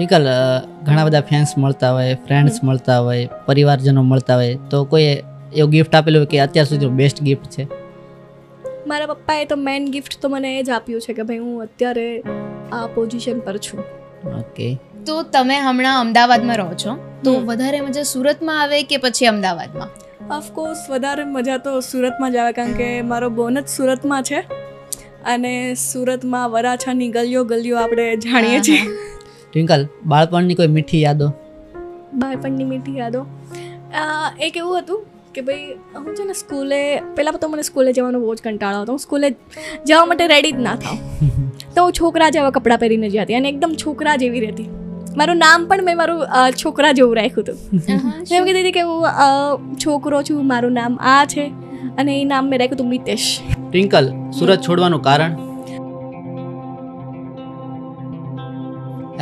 Nickel ઘણા બધા fans મળતા હોય ફ્રેન્ડ્સ મળતા હોય પરિવારજનો મળતા હોય તો કોઈ એવું ગિફ્ટ આપેલું હોય કે અત્યાર સુધી બેસ્ટ ગિફ્ટ છે મારા પપ્પાએ તો મેઇન ગિફ્ટ તો મને એ જ આપ્યું છે કે ભાઈ હું અત્યારે આ પોઝિશન પર છું ઓકે તો તમે હમણાં અમદાવાદમાં રહો છો તો વધારે મજા સુરતમાં આવે કે પછી અમદાવાદમાં ઓફકોર્સ વધારે મજા તો સુરતમાં જ આવે કારણ કે મારો બોન જ સુરતમાં છે અને સુરતમાં વરાછાની ગલીઓ ગલીઓ આપણે જાણીએ છીએ ટ્વિંકલ બાળપણની કોઈ મીઠી યાદો બાળપણની મીઠી યાદો એક એવું હતું કે ભાઈ હું છે ને સ્કૂલે પહેલાં તો મને સ્કૂલે જવાનો બહુ જ કંટાળો હતો હું સ્કૂલે જવા માટે રેડી જ ના થાવ તો હું છોકરા જેવા કપડાં પહેરીને જતી અને એકદમ છોકરા જેવી રહેતી મારું નામ પણ મેં મારું છોકરા જેવું રાખ્યું હતું મેં એમ કીધી હતી કે હું છોકરો છું મારું નામ આ છે અને એ નામ મેં રાખ્યું હતું મિતેશ ટ્વિંકલ સુરત છોડવાનું કારણ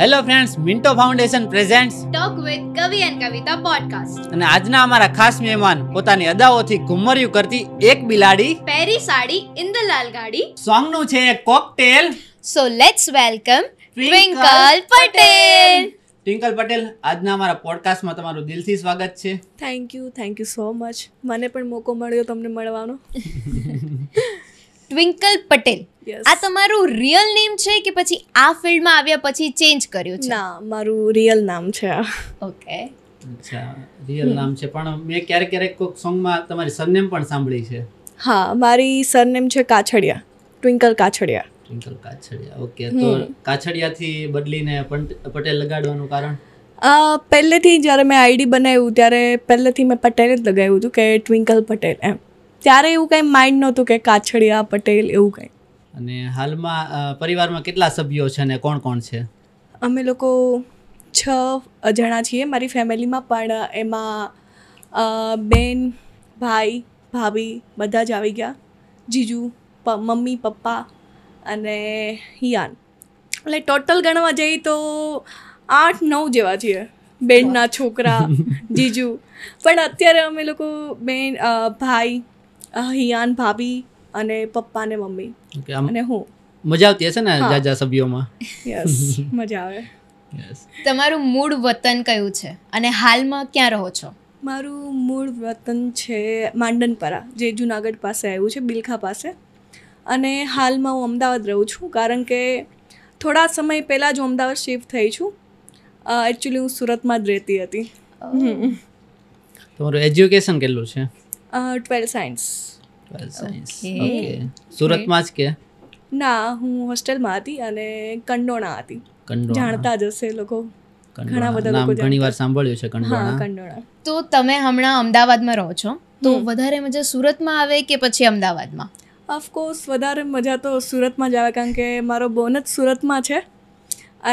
hello friends Minto foundation presents talk with Kavi and Kavita podcast અને આજના અમારા ખાસ મહેમાન પોતાની અદાઓથી ઘુમર્યું કરતી એક બિલાડી પેરી સાડી લાલ ગાડી સોંગનું છે cocktail so let's welcome Twinkle Patel Twinkle Patel આજના અમારા પોડકાસ્ટમાં તમારું દિલથી સ્વાગત છે thank you thank you so much મને પણ મોકો મળ્યો તમને મળવાનો ટ્વિંકલ પટેલ આ તમારું રિયલ નેમ છે કે પછી આ ફિલ્ડમાં આવ્યા પછી ચેન્જ કર્યું છે ના મારું રિયલ નામ છે ઓકે અચ્છા રિયલ નામ છે પણ મેં ક્યારેક ક્યારેક કોઈક સોંગમાં તમારી સરનેમ પણ સાંભળી છે હા મારી સરનેમ છે કાછડિયા ટ્વિંકલ કાછડિયા ટ્વિંકલ કાછડિયા ઓકે તો કાછડિયાથી બદલીને પટેલ લગાડવાનું કારણ પહેલેથી જ્યારે મેં આઈડી બનાવ્યું ત્યારે પહેલેથી મેં પટેલ જ લગાવ્યું હતું કે ટ્વિંકલ પટેલ એમ ત્યારે એવું કંઈ માઇન્ડ નહોતું કે કાછડિયા પટેલ એવું કંઈ અને હાલમાં પરિવારમાં કેટલા સભ્યો છે અને કોણ કોણ છે અમે લોકો છ જણા છીએ મારી ફેમિલીમાં પણ એમાં બેન ભાઈ ભાભી બધા જ આવી ગયા જીજુ મમ્મી પપ્પા અને હિયાન એટલે ટોટલ ગણવા જઈએ તો આઠ નવ જેવા છીએ બેનના છોકરા જીજુ પણ અત્યારે અમે લોકો બેન ભાઈ હિયાન ભાભી અને પપ્પા ને મમ્મી અને હું મજા આવતી હશે ને જાજા સભ્યોમાં યસ મજા આવે તમારું મૂળ વતન કયું છે અને હાલમાં ક્યાં રહો છો મારું મૂળ વતન છે માંડનપરા જે જુનાગઢ પાસે આવ્યું છે બિલખા પાસે અને હાલમાં હું અમદાવાદ રહું છું કારણ કે થોડા સમય પહેલાં જ હું અમદાવાદ શિફ્ટ થઈ છું એકચ્યુઅલી હું સુરતમાં જ રહેતી હતી તમારું એજ્યુકેશન કેટલું છે ટ્વેલ્થ સાયન્સ સાયન્સ ઓકે સુરતમાં જ કે ના હું હોસ્ટેલમાં હતી અને કંડોણા હતી જાણતા જ હશે લોકો ઘણા બધા નામ ઘણીવાર સાંભળ્યું છે કંડોણા કંડોણા તો તમે હમણાં અમદાવાદમાં રહો છો તો વધારે મજા સુરતમાં આવે કે પછી અમદાવાદમાં ઓફકોર્સ વધારે મજા તો સુરતમાં જ આવે કારણ કે મારો બોન જ સુરતમાં છે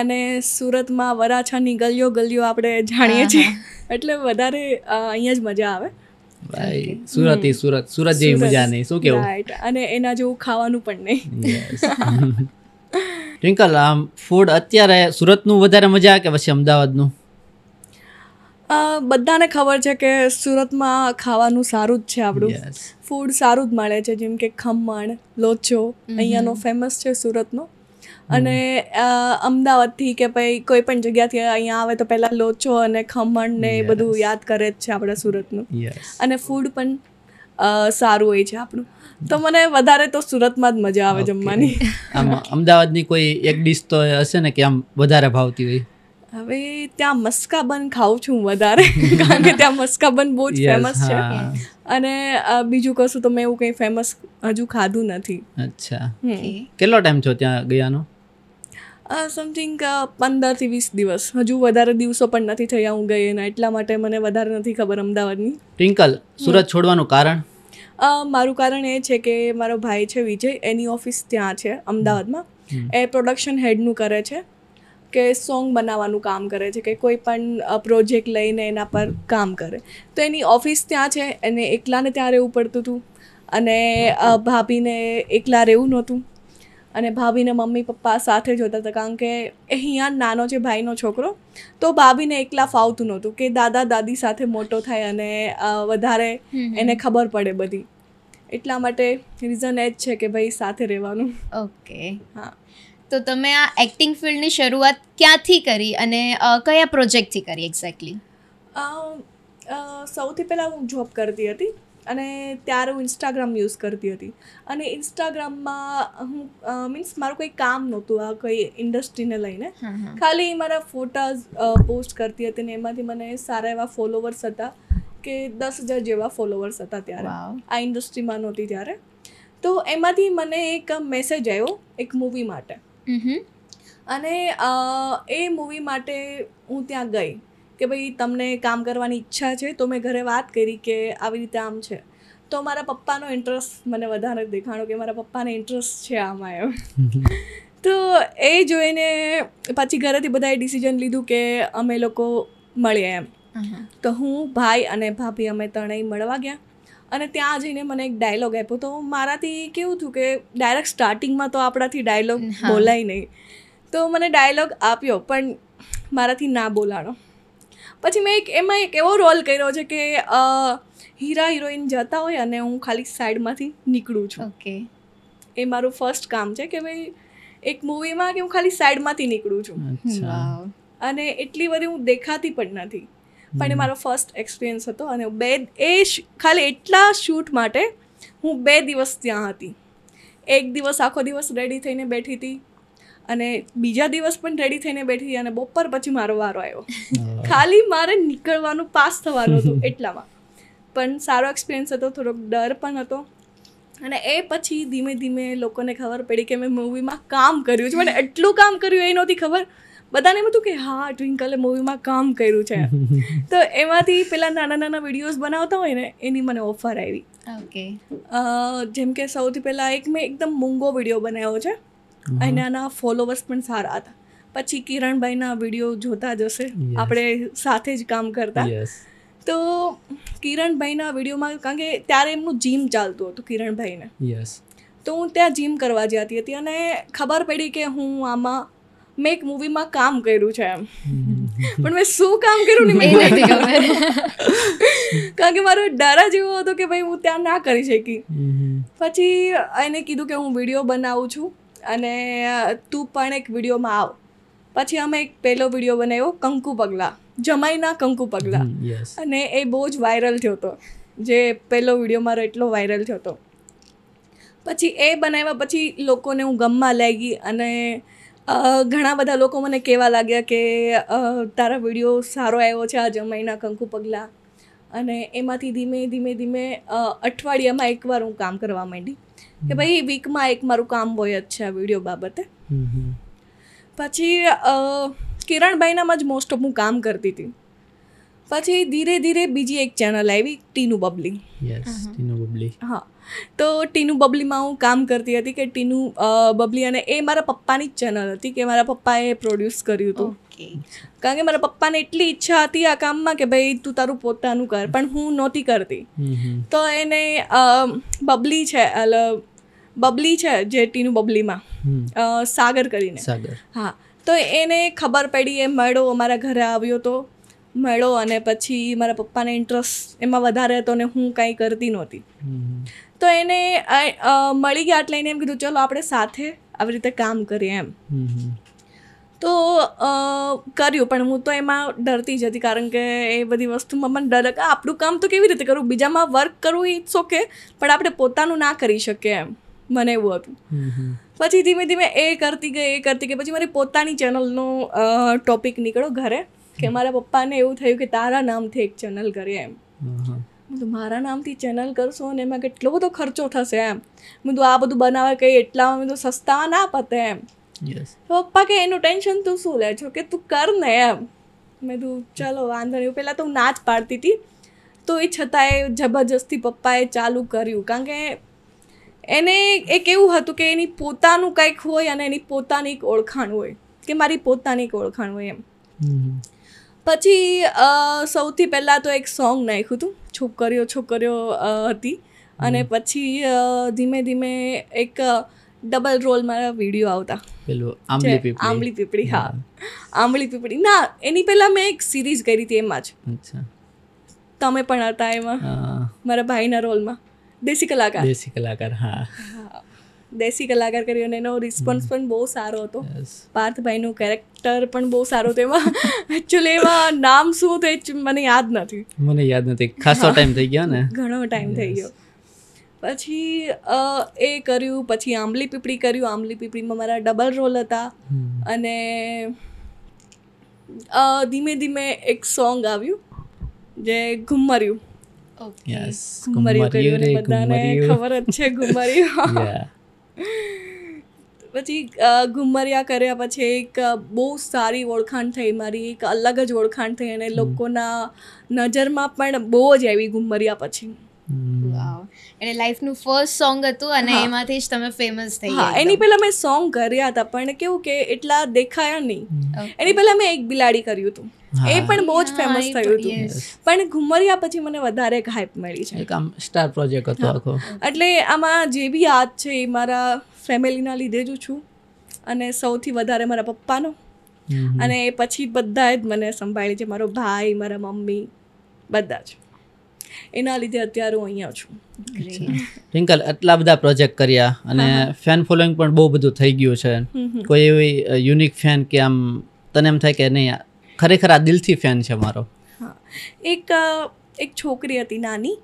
અને સુરતમાં વરાછાની ગલીઓ ગલીઓ આપણે જાણીએ છીએ એટલે વધારે અહીંયા જ મજા આવે ભાઈ સુરત સુરત સુરત જેવી મજા નહીં શું કેવું અને એના જેવું ખાવાનું પણ નહીં ટ્વિંકલ આમ ફૂડ અત્યારે સુરતનું વધારે મજા કે પછી અમદાવાદનું બધાને ખબર છે કે સુરતમાં ખાવાનું સારું જ છે આપણું ફૂડ સારું જ મળે છે જેમ કે ખમણ લોચો અહીંયાનો ફેમસ છે સુરતનો અને અમદાવાદથી કે ભાઈ કોઈ પણ જગ્યાથી અહીંયા આવે તો પહેલાં લોચો અને ખમણ ને એ બધું યાદ કરે જ છે આપણા સુરતનું અને ફૂડ પણ સારું હોય છે આપણું તો મને વધારે તો સુરતમાં જ મજા આવે જમવાની આમ અમદાવાદની કોઈ એક ડીશ તો હશે ને કે આમ વધારે ભાવતી હોય હવે ત્યાં મસ્કાબન ખાઉં છું વધારે કારણ કે ત્યાં મસ્કાબન બહુ જ ફેમસ છે અને બીજું કશું તો મેં એવું કંઈ ફેમસ હજુ ખાધું નથી અચ્છા કેટલો ટાઈમ છો ત્યાં ગયાનો સમથિંગ પંદરથી વીસ દિવસ હજુ વધારે દિવસો પણ નથી થયા હું ગઈ એના એટલા માટે મને વધારે નથી ખબર અમદાવાદની ટ્વિંકલ સુરત છોડવાનું કારણ મારું કારણ એ છે કે મારો ભાઈ છે વિજય એની ઓફિસ ત્યાં છે અમદાવાદમાં એ પ્રોડક્શન હેડનું કરે છે કે સોંગ બનાવવાનું કામ કરે છે કે કોઈ પણ પ્રોજેક્ટ લઈને એના પર કામ કરે તો એની ઓફિસ ત્યાં છે એને એકલાને ત્યાં રહેવું પડતું હતું અને ભાભીને એકલા રહેવું નહોતું અને ભાભીને મમ્મી પપ્પા સાથે જોતા હતા કારણ કે અહીંયા નાનો છે ભાઈનો છોકરો તો ભાભીને એકલા ફાવતું નહોતું કે દાદા દાદી સાથે મોટો થાય અને વધારે એને ખબર પડે બધી એટલા માટે રીઝન એ જ છે કે ભાઈ સાથે રહેવાનું ઓકે હા તો તમે આ એક્ટિંગ ફિલ્ડની શરૂઆત ક્યાંથી કરી અને કયા પ્રોજેક્ટથી કરી એક્ઝેક્ટલી સૌથી પહેલાં હું જોબ કરતી હતી અને ત્યારે હું ઇન્સ્ટાગ્રામ યુઝ કરતી હતી અને ઇન્સ્ટાગ્રામમાં હું મીન્સ મારું કોઈ કામ નહોતું આ કોઈ ઇન્ડસ્ટ્રીને લઈને ખાલી મારા ફોટાઝ પોસ્ટ કરતી હતી ને એમાંથી મને સારા એવા ફોલોવર્સ હતા કે દસ હજાર જેવા ફોલોવર્સ હતા ત્યારે આ ઇન્ડસ્ટ્રીમાં નહોતી ત્યારે તો એમાંથી મને એક મેસેજ આવ્યો એક મૂવી માટે અને એ મૂવી માટે હું ત્યાં ગઈ કે ભાઈ તમને કામ કરવાની ઈચ્છા છે તો મેં ઘરે વાત કરી કે આવી રીતે આમ છે તો મારા પપ્પાનો ઇન્ટરેસ્ટ મને વધારે દેખાણો કે મારા પપ્પાને ઇન્ટરેસ્ટ છે આમાં એમ તો એ જોઈને પછી ઘરેથી બધાએ ડિસિઝન લીધું કે અમે લોકો મળીએ એમ તો હું ભાઈ અને ભાભી અમે ત્રણેય મળવા ગયા અને ત્યાં જઈને મને એક ડાયલોગ આપ્યો તો મારાથી કેવું થયું કે ડાયરેક્ટ સ્ટાર્ટિંગમાં તો આપણાથી ડાયલોગ બોલાય નહીં તો મને ડાયલોગ આપ્યો પણ મારાથી ના બોલાણો પછી મેં એક એમાં એક એવો રોલ કર્યો છે કે હીરા હિરોઈન જતા હોય અને હું ખાલી સાઈડમાંથી નીકળું છું ઓકે એ મારું ફર્સ્ટ કામ છે કે ભાઈ એક મૂવીમાં કે હું ખાલી સાઈડમાંથી નીકળું છું અને એટલી બધી હું દેખાતી પણ નથી પણ એ મારો ફર્સ્ટ એક્સપિરિયન્સ હતો અને બે એ ખાલી એટલા શૂટ માટે હું બે દિવસ ત્યાં હતી એક દિવસ આખો દિવસ રેડી થઈને બેઠી હતી અને બીજા દિવસ પણ રેડી થઈને બેઠી અને બપોર પછી મારો વારો આવ્યો ખાલી મારે નીકળવાનું પાસ થવાનું હતું એટલામાં પણ સારો એક્સપિરિયન્સ હતો થોડોક ડર પણ હતો અને એ પછી ધીમે ધીમે લોકોને ખબર પડી કે મેં મૂવીમાં કામ કર્યું છે મને એટલું કામ કર્યું એ નહોતી ખબર બધાને એમ હતું કે હા ટ્વિંકલે મૂવીમાં કામ કર્યું છે તો એમાંથી પેલા નાના નાના વિડીયોઝ બનાવતા હોય ને એની મને ઓફર આવી ઓકે જેમ કે સૌથી પહેલાં એક મેં એકદમ મૂંગો વિડીયો બનાવ્યો છે અને આના ફોલોવર્સ પણ સારા હતા પછી કિરણભાઈના વિડીયો જોતા જશે આપણે સાથે જ કામ કરતા તો કિરણભાઈના વિડીયોમાં કારણ કે ત્યારે એમનું જીમ ચાલતું હતું કિરણભાઈને તો હું ત્યાં જીમ કરવા જતી હતી અને ખબર પડી કે હું આમાં મેં એક મૂવીમાં કામ કર્યું છે એમ પણ મેં શું કામ કર્યું ને મને નથી ખબર કારણ કે મારો ડર જ એવો હતો કે ભાઈ હું ત્યાં ના કરી શકી પછી એને કીધું કે હું વિડીયો બનાવું છું અને તું પણ એક વિડીયોમાં આવ પછી અમે એક પહેલો વિડીયો બનાવ્યો કંકુ પગલા જમાઈના કંકુ પગલા અને એ બહુ જ વાયરલ થયો હતો જે પહેલો વિડીયો મારો એટલો વાયરલ થયો હતો પછી એ બનાવ્યા પછી લોકોને હું ગમમાં લાગી અને ઘણા બધા લોકો મને કહેવા લાગ્યા કે તારા વિડીયો સારો આવ્યો છે આ જમાઈના કંકુ પગલા અને એમાંથી ધીમે ધીમે ધીમે અઠવાડિયામાં એકવાર હું કામ કરવા માંડી કે ભાઈ વીકમાં એક મારું કામ હોય જ છે આ વિડીયો બાબતે પછી કિરણભાઈનામાં જ મોસ્ટ ઓફ હું કામ કરતી હતી પછી ધીરે ધીરે બીજી એક ચેનલ આવી ટીનુ બબલી ટીનુ બબલી હા તો ટીનુ બબલીમાં હું કામ કરતી હતી કે ટીનુ બબલી અને એ મારા પપ્પાની જ ચેનલ હતી કે મારા પપ્પાએ પ્રોડ્યુસ કર્યું હતું શકી કારણ કે મારા પપ્પાને એટલી ઈચ્છા હતી આ કામમાં કે ભાઈ તું તારું પોતાનું કર પણ હું નહોતી કરતી તો એને બબલી છે બબલી છે જેટીનું બબલીમાં સાગર કરીને હા તો એને ખબર પડી એ મેળો અમારા ઘરે આવ્યો તો મળ્યો અને પછી મારા પપ્પાને ઇન્ટરેસ્ટ એમાં વધારે હતો ને હું કાંઈ કરતી નહોતી તો એને મળી ગયા એટલે એને એમ કીધું ચલો આપણે સાથે આવી રીતે કામ કરીએ એમ તો કર્યું પણ હું તો એમાં ડરતી જ હતી કારણ કે એ બધી વસ્તુમાં મને ડર કે આપણું કામ તો કેવી રીતે કરવું બીજામાં વર્ક કરવું ઇટ્સ ઓકે પણ આપણે પોતાનું ના કરી શકીએ એમ મને એવું હતું પછી ધીમે ધીમે એ કરતી ગઈ એ કરતી ગઈ પછી મારી પોતાની ચેનલનો ટોપિક નીકળ્યો ઘરે કે મારા પપ્પાને એવું થયું કે તારા નામથી એક ચેનલ કરીએ એમ બધું મારા નામથી ચેનલ કરશો અને એમાં કેટલો બધો ખર્ચો થશે એમ બધું આ બધું બનાવે કંઈ એટલામાં બધું સસ્તામાં ના પતે એમ પપ્પા કે એનું ટેન્શન તું શું લે છો કે તું કર ને એમ મેં કીધું ચાલો વાંધો નહીં પહેલાં તો હું ના પાડતી હતી તો એ છતાંય જબરજસ્તી પપ્પાએ ચાલુ કર્યું કારણ કે એને એક એવું હતું કે એની પોતાનું કંઈક હોય અને એની પોતાની એક ઓળખાણ હોય કે મારી પોતાની એક ઓળખાણ હોય એમ પછી સૌથી પહેલાં તો એક સોંગ નાખ્યું હતું છોકરીઓ છોકરીઓ હતી અને પછી ધીમે ધીમે એક ડબલ રોલમાં વિડીયો આવતા આંબલી પીપળી આંબલી પીપળી હા આંબલી પીપળી ના એની પહેલાં મેં એક સિરીઝ કરી હતી એમાં જ અચ્છા તમે પણ હતા એમાં મારા ભાઈના રોલમાં દેશી કલાકાર દેશી કલાકાર હા દેશી કલાકાર કર્યો અને એનો રિસ્પોન્સ પણ બહુ સારો હતો પાર્થભાઈનું કેરેક્ટર પણ બહુ સારો હતો એમાં એકચ્યુઅલી એમાં નામ શું તે મને યાદ નથી મને યાદ નથી ખાસો ટાઈમ થઈ ગયો ને ઘણો ટાઈમ થઈ ગયો પછી એ કર્યું પછી આંબલી પીપળી કર્યું આંબલી પીપળીમાં મારા ડબલ રોલ હતા અને ધીમે ધીમે એક સોંગ આવ્યું જે ઘુમર્યું ઘુમર્યું કર્યું બધાને ખબર જ છે ઘુમર્યું પછી ઘુમરિયા કર્યા પછી એક બહુ સારી ઓળખાણ થઈ મારી એક અલગ જ ઓળખાણ થઈ અને લોકોના નજરમાં પણ બહુ જ આવી ઘુમરિયા પછી એટલે લાઈફનું ફર્સ્ટ સોંગ હતું અને એમાંથી જ તમે ફેમસ થઈ ગયા એની પહેલાં મેં સોંગ કર્યા હતા પણ કેવું કે એટલા દેખાયા નહીં એની પહેલાં મેં એક બિલાડી કર્યું હતું એ પણ બહુ જ ફેમસ થયું હતું પણ ઘુમરિયા પછી મને વધારે હાઈપ મળી છે એક આમ સ્ટાર પ્રોજેક્ટ હતો આખો એટલે આમાં જે બી યાદ છે એ મારા ફેમિલીના લીધે જ છું અને સૌથી વધારે મારા પપ્પાનો અને પછી બધાએ જ મને સંભાળી છે મારો ભાઈ મારા મમ્મી બધા જ એના લીધે અત્યારે હું અહીંયા છું ટ્વિંકલ આટલા બધા પ્રોજેક્ટ કર્યા અને ફેન ફોલોઈંગ પણ બહુ બધું થઈ ગયું છે કોઈ એવી યુનિક ફેન કે આમ તને એમ થાય કે નહીં ખરેખર આ દિલથી ફેન છે મારો એક એક છોકરી હતી નાની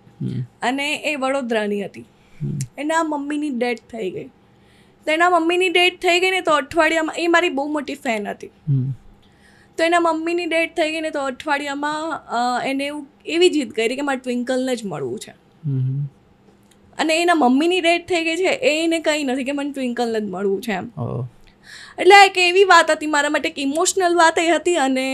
અને એ વડોદરાની હતી એના મમ્મીની ડેથ થઈ ગઈ તો એના મમ્મીની ડેથ થઈ ગઈ ને તો અઠવાડિયામાં એ મારી બહુ મોટી ફેન હતી તો એના મમ્મીની ડેટ થઈ ગઈ ને તો અઠવાડિયામાં એને એવું એવી જીદ કરી કે મારે ટ્વિંકલને જ મળવું છે અને એના મમ્મીની ડેટ થઈ ગઈ છે એ એને કંઈ નથી કે મને ટ્વિંકલને જ મળવું છે એમ એટલે એક એવી વાત હતી મારા માટે એક ઇમોશનલ વાત એ હતી અને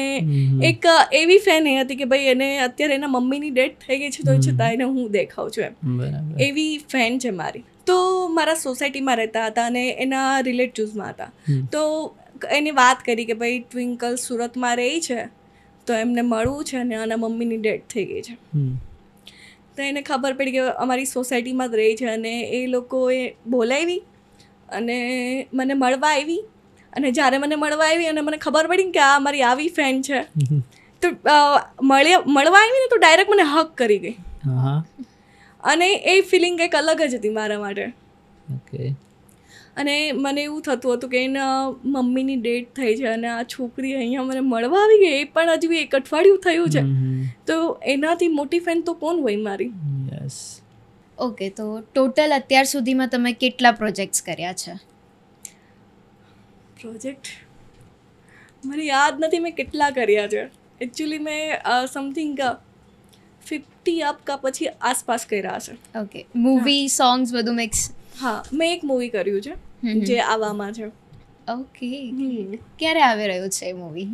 એક એવી ફેન એ હતી કે ભાઈ એને અત્યારે એના મમ્મીની ડેટ થઈ ગઈ છે તો છતાં એને હું દેખાઉં છું એમ એવી ફેન છે મારી તો મારા સોસાયટીમાં રહેતા હતા અને એના રિલેટિવ્સમાં હતા તો એની વાત કરી કે ભાઈ ટ્વિંકલ સુરતમાં રહી છે તો એમને મળવું છે અને આના મમ્મીની ડેથ થઈ ગઈ છે તો એને ખબર પડી કે અમારી સોસાયટીમાં જ રહી છે અને એ લોકોએ બોલાવી અને મને મળવા આવી અને જ્યારે મને મળવા આવી અને મને ખબર પડી કે આ મારી આવી ફેન છે તો મળ્યા મળવા આવીને તો ડાયરેક્ટ મને હક કરી ગઈ અને એ ફિલિંગ કંઈક અલગ જ હતી મારા માટે ઓકે અને મને એવું થતું હતું કે એના મમ્મીની ડેટ થઈ છે અને આ છોકરી અહીંયા મને મળવા આવી ગઈ એ પણ હજુ એક અઠવાડિયું થયું છે તો એનાથી મોટી ફેન તો કોણ હોય મારી યસ ઓકે તો ટોટલ અત્યાર સુધીમાં તમે કેટલા પ્રોજેક્ટ્સ કર્યા છે પ્રોજેક્ટ મને યાદ નથી મેં કેટલા કર્યા છે એકચ્યુઅલી મેં સમથિંગ ફિફ્ટી અપ કા પછી આસપાસ કર્યા છે ઓકે મૂવી સોંગ્સ બધું મિક્સ હા મેં એક મૂવી કર્યું છે જે આવામાં છે ઓકે ક્યારે આવી રહ્યો છે મૂવી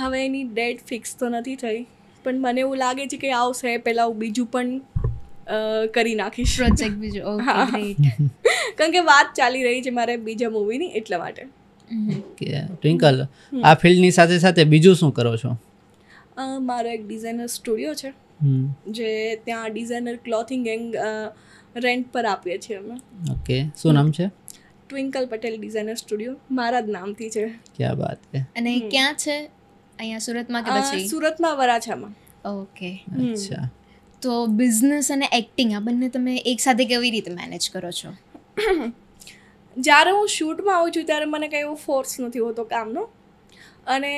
હવે એની ડેટ ફિક્સ તો નથી થઈ પણ મને એવું લાગે છે કે આવશે પહેલાં હું બીજું પણ કરી નાખીશ પ્રોજેક્ટ બીજો હા કારણ કે વાત ચાલી રહી છે મારે બીજા મૂવીની એટલા માટે ટ્વિંકલ આ ફિલ્ડની સાથે સાથે બીજું શું કરો છો મારો એક ડિઝાઇનર સ્ટુડિયો છે જે ત્યાં ડિઝાઇનર ક્લોથિંગ એન્ડ રેન્ટ પર આપીએ છીએ અમે ઓકે શું નામ છે ટ્વિંકલ પટેલ ડિઝાઇનર સ્ટુડિયો મારા જ નામથી છે ક્યાં વાત છે અને ક્યાં છે અહીંયા સુરતમાં કે પછી સુરતમાં વરાછામાં ઓકે અચ્છા તો બિઝનેસ અને એક્ટિંગ આ બંને તમે એકસાથે કેવી રીતે મેનેજ કરો છો જ્યારે હું શૂટમાં આવું છું ત્યારે મને કંઈ એવો ફોર્સ નથી હોતો કામનો અને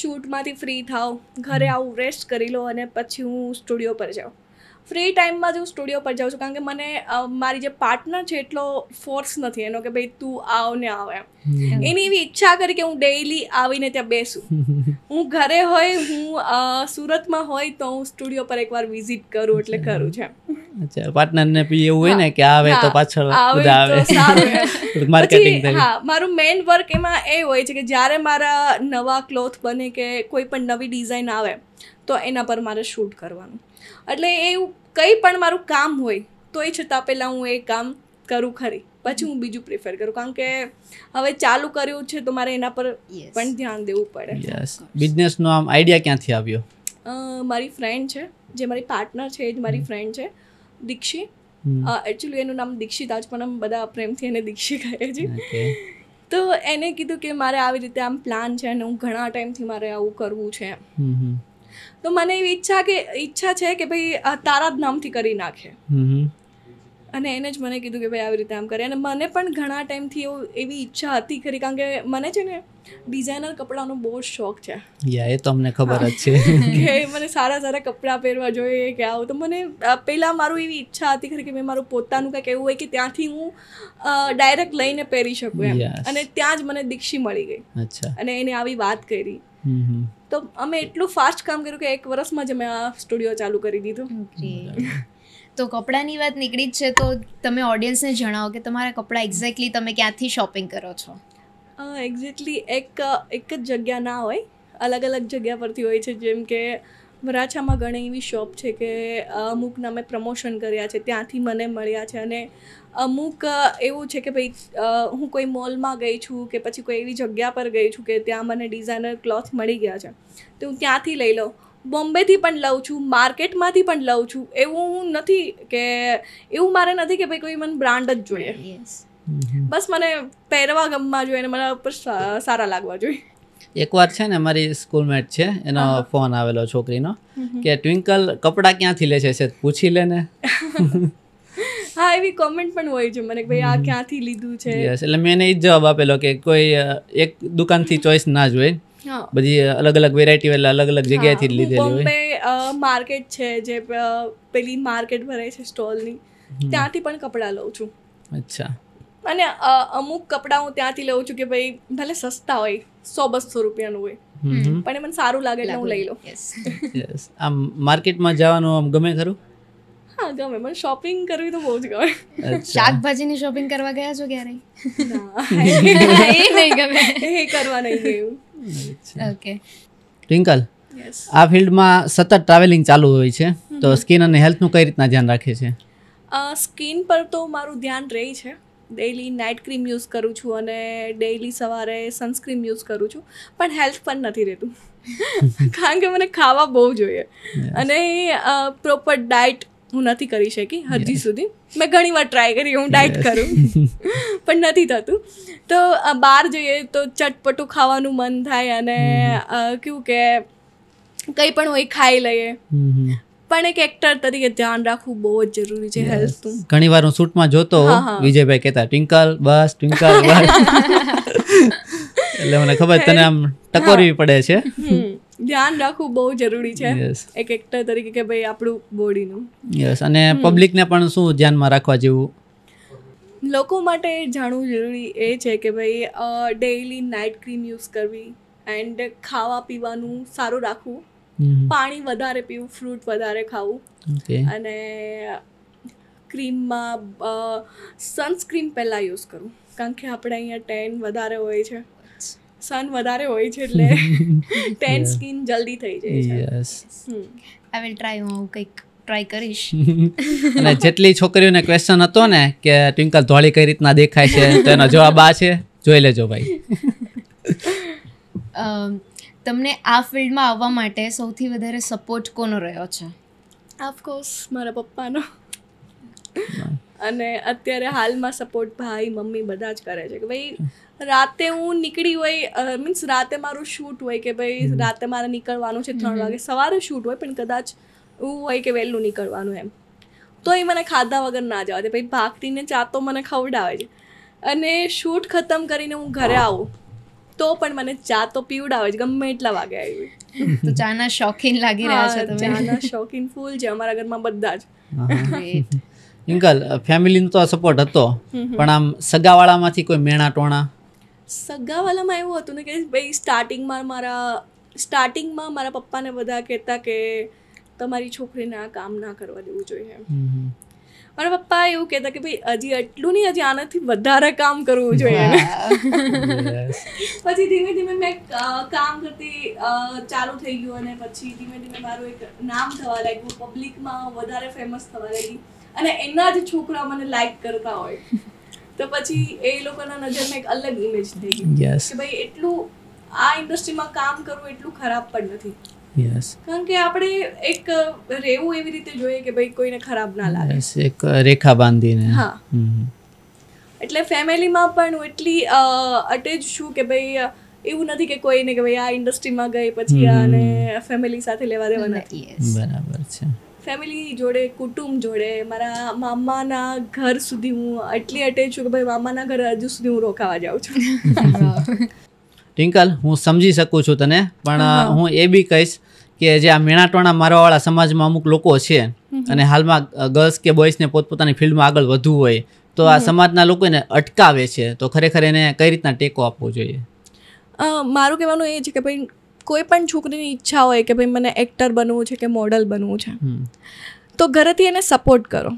શૂટમાંથી ફ્રી થાવ ઘરે આવું રેસ્ટ કરી લો અને પછી હું સ્ટુડિયો પર જાઉં ફ્રી ટાઈમમાં જ હું સ્ટુડિયો પર જાઉં છું કારણ કે મને મારી જે પાર્ટનર છે એટલો ફોર્સ નથી એનો કે ભાઈ તું આવ ને આવ એમ એની એવી ઈચ્છા કરી કે હું ડેઈલી આવીને ત્યાં બેસું હું ઘરે હોય હું સુરતમાં હોય તો હું સ્ટુડિયો પર એકવાર વિઝિટ કરું એટલે કરું છે અચ્છા પાર્ટનરને બી એવું હોય ને કે આવે તો પાછળ આવે માર્કેટિંગ હા મારું મેઇન વર્ક એમાં એ હોય છે કે જ્યારે મારા નવા ક્લોથ બને કે કોઈ પણ નવી ડિઝાઇન આવે તો એના પર મારે શૂટ કરવાનું એટલે એવું કંઈ પણ મારું કામ હોય તો એ છતાં પહેલાં હું એ કામ કરું ખરી પછી હું બીજું પ્રિફર કરું કારણ કે હવે ચાલુ કર્યું છે તો મારે એના પર પણ ધ્યાન દેવું પડે બિઝનેસનો આમ આઈડિયા ક્યાંથી આવ્યો મારી ફ્રેન્ડ છે જે મારી પાર્ટનર છે એ જ મારી ફ્રેન્ડ છે દીક્ષિત એકચ્યુઅલી એનું નામ દીક્ષિત આજ પણ આમ બધા પ્રેમથી એને દીક્ષિત કહે છે તો એને કીધું કે મારે આવી રીતે આમ પ્લાન છે અને હું ઘણા ટાઈમથી મારે આવું કરવું છે તો મને એવી ઈચ્છા કે ઈચ્છા છે કે ભાઈ તારા જ નામથી કરી નાખે અને એને જ મને કીધું કે ભાઈ આવી રીતે આમ કરે અને મને પણ ઘણા ટાઈમથી એવું એવી ઈચ્છા હતી ખરી કારણ કે મને છે ને ડિઝાઇનર કપડાનો બહુ શોખ છે યા એ તમને ખબર જ છે કે મને સારા સારા કપડાં પહેરવા જોઈએ કે આવું તો મને પહેલાં મારું એવી ઈચ્છા હતી ખરી કે મેં મારું પોતાનું કંઈક એવું હોય કે ત્યાંથી હું ડાયરેક્ટ લઈને પહેરી શકું એમ અને ત્યાં જ મને દીક્ષી મળી ગઈ અને એને આવી વાત કરી તો અમે એટલું ફાસ્ટ કામ કર્યું કે એક વર્ષમાં જ અમે આ સ્ટુડિયો ચાલુ કરી દીધું તો કપડાની વાત નીકળી જ છે તો તમે ઓડિયન્સને જણાવો કે તમારા કપડાં એક્ઝેક્ટલી તમે ક્યાંથી શોપિંગ કરો છો એક્ઝેક્ટલી એક એક જ જગ્યા ના હોય અલગ અલગ જગ્યા પરથી હોય છે જેમ કે વરાછામાં ઘણી એવી શોપ છે કે અમુકના મેં પ્રમોશન કર્યા છે ત્યાંથી મને મળ્યા છે અને અમુક એવું છે કે ભાઈ હું કોઈ મોલમાં ગઈ છું કે પછી કોઈ એવી જગ્યા પર ગઈ છું કે ત્યાં મને ડિઝાઇનર ક્લોથ મળી ગયા છે તો હું ત્યાંથી લઈ લઉં બોમ્બેથી પણ લઉં છું માર્કેટમાંથી પણ લઉં છું એવું હું નથી કે એવું મારે નથી કે ભાઈ કોઈ મને બ્રાન્ડ જ જોઈએ બસ મને પહેરવા ગમવા જોઈએ અને મને ઉપર સારા લાગવા જોઈએ એકવાર છે ને મારી સ્કૂલમેટ છે એનો ફોન આવેલો છોકરીનો કે ટ્વિંકલ કપડાં ક્યાંથી લે છે પૂછી લે ને હા એવી કોમેન્ટ પણ હોય છે મને કે ભાઈ આ ક્યાંથી લીધું છે એટલે મેં એ જવાબ આપેલો કે કોઈ એક દુકાનથી ચોઈસ ના જોઈએ બધી અલગ અલગ વેરાયટી એટલે અલગ અલગ જગ્યાએથી લીધેલી હોય માર્કેટ છે જે પેલી માર્કેટ ભરાય છે સ્ટોલની ત્યાંથી પણ કપડાં લઉં છું અચ્છા અને અમુક કપડાં હું ત્યાંથી લઉં છું કે ભાઈ ભલે સસ્તા હોય સો બસો રૂપિયાનું હોય પણ એ મને સારું લાગે એટલે હું લઈ લઉં યસ આમ માર્કેટમાં જવાનું આમ ગમે ખરું હા ગમે મને શોપિંગ કરવી તો બહુ જ ગમે શાકભાજીની શોપિંગ કરવા ગયા છો ક્યારેય એ નહીં ગમે એ કરવા નહીં ગયું ઓકે ટ્વિંકલ આ ફિલ્ડમાં સતત ટ્રાવેલિંગ ચાલુ હોય છે તો સ્કિન અને હેલ્થનું કઈ રીતના ધ્યાન રાખે છે સ્કિન પર તો મારું ધ્યાન રહે છે ડેઇલી નાઇટ ક્રીમ યુઝ કરું છું અને ડેઈલી સવારે સનસ્ક્રીમ યુઝ કરું છું પણ હેલ્થ પણ નથી રહેતું કારણ કે મને ખાવા બહુ જોઈએ અને પ્રોપર ડાયટ હું નથી કરી શકી હજી સુધી મેં ઘણી વાર ટ્રાય કરી હું ડાયટ કરું પણ નથી થતું તો બહાર જઈએ તો ચટપટું ખાવાનું મન થાય અને કેવું કે કંઈ પણ હોય ખાઈ લઈએ પણ એક એક્ટર તરીકે ધ્યાન રાખવું બહુ જ જરૂરી છે હેલ્થનું ઘણી વાર હું શૂટમાં જોતો વિજયભાઈ કહેતા ટ્વિંકલ બસ ટ્વિંકલ બસ એટલે મને ખબર તને આમ ટકોરવી પડે છે ધ્યાન રાખવું બહુ જરૂરી છે એક એક્ટર તરીકે કે ભાઈ આપણું બોડીનું યસ અને પબ્લિકને પણ શું ધ્યાનમાં રાખવા જેવું લોકો માટે જાણવું જરૂરી એ છે કે ભાઈ ડેઈલી નાઇટ ક્રીમ યુઝ કરવી એન્ડ ખાવા પીવાનું સારું રાખવું પાણી વધારે પીવું ફ્રૂટ વધારે ખાવું અને ક્રીમમાં સનસ્ક્રીન પહેલાં યુઝ કરું કારણ કે આપણે અહીંયા ટેન વધારે હોય છે સન વધારે હોય છે એટલે ટેન સ્કિન જલ્દી થઈ જાય છે આઈ વિલ ટ્રાય હું કંઈક ટ્રાય કરીશ અને જેટલી છોકરીઓને ક્વેશ્ચન હતો ને કે ટ્વિંકલ ધોળી કઈ રીતના દેખાય છે તેનો જવાબ આ છે જોઈ લેજો ભાઈ તમને આ ફિલ્ડમાં આવવા માટે સૌથી વધારે સપોર્ટ કોનો રહ્યો છે ઓફકોર્સ મારા પપ્પાનો અને અત્યારે હાલમાં સપોર્ટ ભાઈ મમ્મી બધા જ કરે છે કે ભાઈ રાતે હું નીકળી હોય મીન્સ રાતે મારું શૂટ હોય કે ભાઈ રાતે મારે નીકળવાનું છે ત્રણ વાગે સવારે શૂટ હોય પણ કદાચ એવું હોય કે વહેલું નીકળવાનું એમ તો એ મને ખાધા વગર ના જવા દે ભાઈ ભાગતીને ચા તો મને ખવડાવે છે અને શૂટ ખતમ કરીને હું ઘરે આવું તો પણ મને ચા તો પીવડાવે છે ગમે એટલા વાગે આવી તો ચાના શોખીન લાગી રહ્યા છે તમે ચાના શોખીન ફૂલ છે અમારા ઘરમાં બધા જ ઇન્કલ ફેમિલીનો તો આ સપોર્ટ હતો પણ આમ સગાવાળામાંથી કોઈ મેણા ટોણા સગાવાળામાં એવું હતું ને કે ભાઈ સ્ટાર્ટિંગમાં મારા સ્ટાર્ટિંગમાં મારા પપ્પાને બધા કહેતા કે તમારી છોકરીને આ કામ ના કરવા દેવું જોઈએ મારા પપ્પા એવું કહેતા કે ભાઈ હજી એટલું નહીં હજી આનાથી વધારે કામ કરવું જોઈએ પછી ધીમે ધીમે મેં કામ કરતી ચાલુ થઈ ગયું અને પછી ધીમે ધીમે મારું એક નામ થવા લાગ્યું પબ્લિકમાં વધારે ફેમસ થવા લાગી અને એના જ છોકરા મને લાઈક કરતા હોય તો પછી એ લોકોના નજરમાં એક અલગ ઇમેજ થઈ ગઈ કે ભાઈ એટલું આ ઇન્ડસ્ટ્રીમાં કામ કરવું એટલું ખરાબ પણ નથી યસ કારણ કે આપણે એક રહેવું એવી રીતે જોઈએ કે ભાઈ કોઈને ખરાબ ના લાગે એક રેખા બાંધીને હા એટલે ફેમિલીમાં પણ હું એટલી અટેચ છું કે ભાઈ એવું નથી કે કોઈને કે ભાઈ આ ઇન્ડસ્ટ્રીમાં ગઈ પછી આને ફેમિલી સાથે લેવા દેવા નથી બરાબર છે ફેમિલી જોડે કુટુંબ જોડે મારા મામાના ઘર સુધી હું એટલી અટેચ છું કે ભાઈ મામાના ઘર હજુ સુધી હું રોકાવા જાઉં છું ટ્વિંકલ હું સમજી શકું છું તને પણ હું એ બી કહીશ કે જે આ મેણાટોણા મારવાવાળા સમાજમાં અમુક લોકો છે અને હાલમાં ગર્લ્સ કે બોયઝને પોતપોતાની ફિલ્ડમાં આગળ વધવું હોય તો આ સમાજના લોકો એને અટકાવે છે તો ખરેખર એને કઈ રીતના ટેકો આપવો જોઈએ મારું કહેવાનું એ છે કે ભાઈ કોઈ પણ છોકરીની ઈચ્છા હોય કે ભાઈ મને એક્ટર બનવું છે કે મોડલ બનવું છે તો ઘરેથી એને સપોર્ટ કરો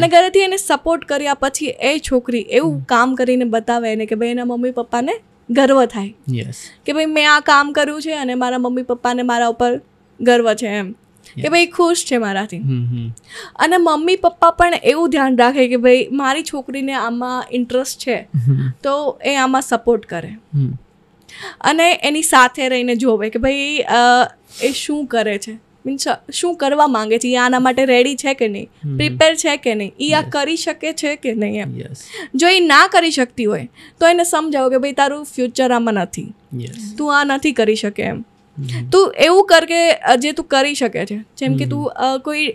અને ઘરેથી એને સપોર્ટ કર્યા પછી એ છોકરી એવું કામ કરીને બતાવે એને કે ભાઈ એના મમ્મી પપ્પાને ગર્વ થાય કે ભાઈ મેં આ કામ કર્યું છે અને મારા મમ્મી પપ્પાને મારા ઉપર ગર્વ છે એમ કે ભાઈ ખુશ છે મારાથી અને મમ્મી પપ્પા પણ એવું ધ્યાન રાખે કે ભાઈ મારી છોકરીને આમાં ઇન્ટરેસ્ટ છે તો એ આમાં સપોર્ટ કરે અને એની સાથે રહીને જોવે કે ભાઈ એ શું કરે છે મીન્સ શું કરવા માંગે છે એ આના માટે રેડી છે કે નહીં પ્રિપેર છે કે નહીં એ આ કરી શકે છે કે નહીં એમ જો એ ના કરી શકતી હોય તો એને સમજાવો કે ભાઈ તારું ફ્યુચર આમાં નથી તું આ નથી કરી શકે એમ તું એવું કર કે જે તું કરી શકે છે જેમ કે તું કોઈ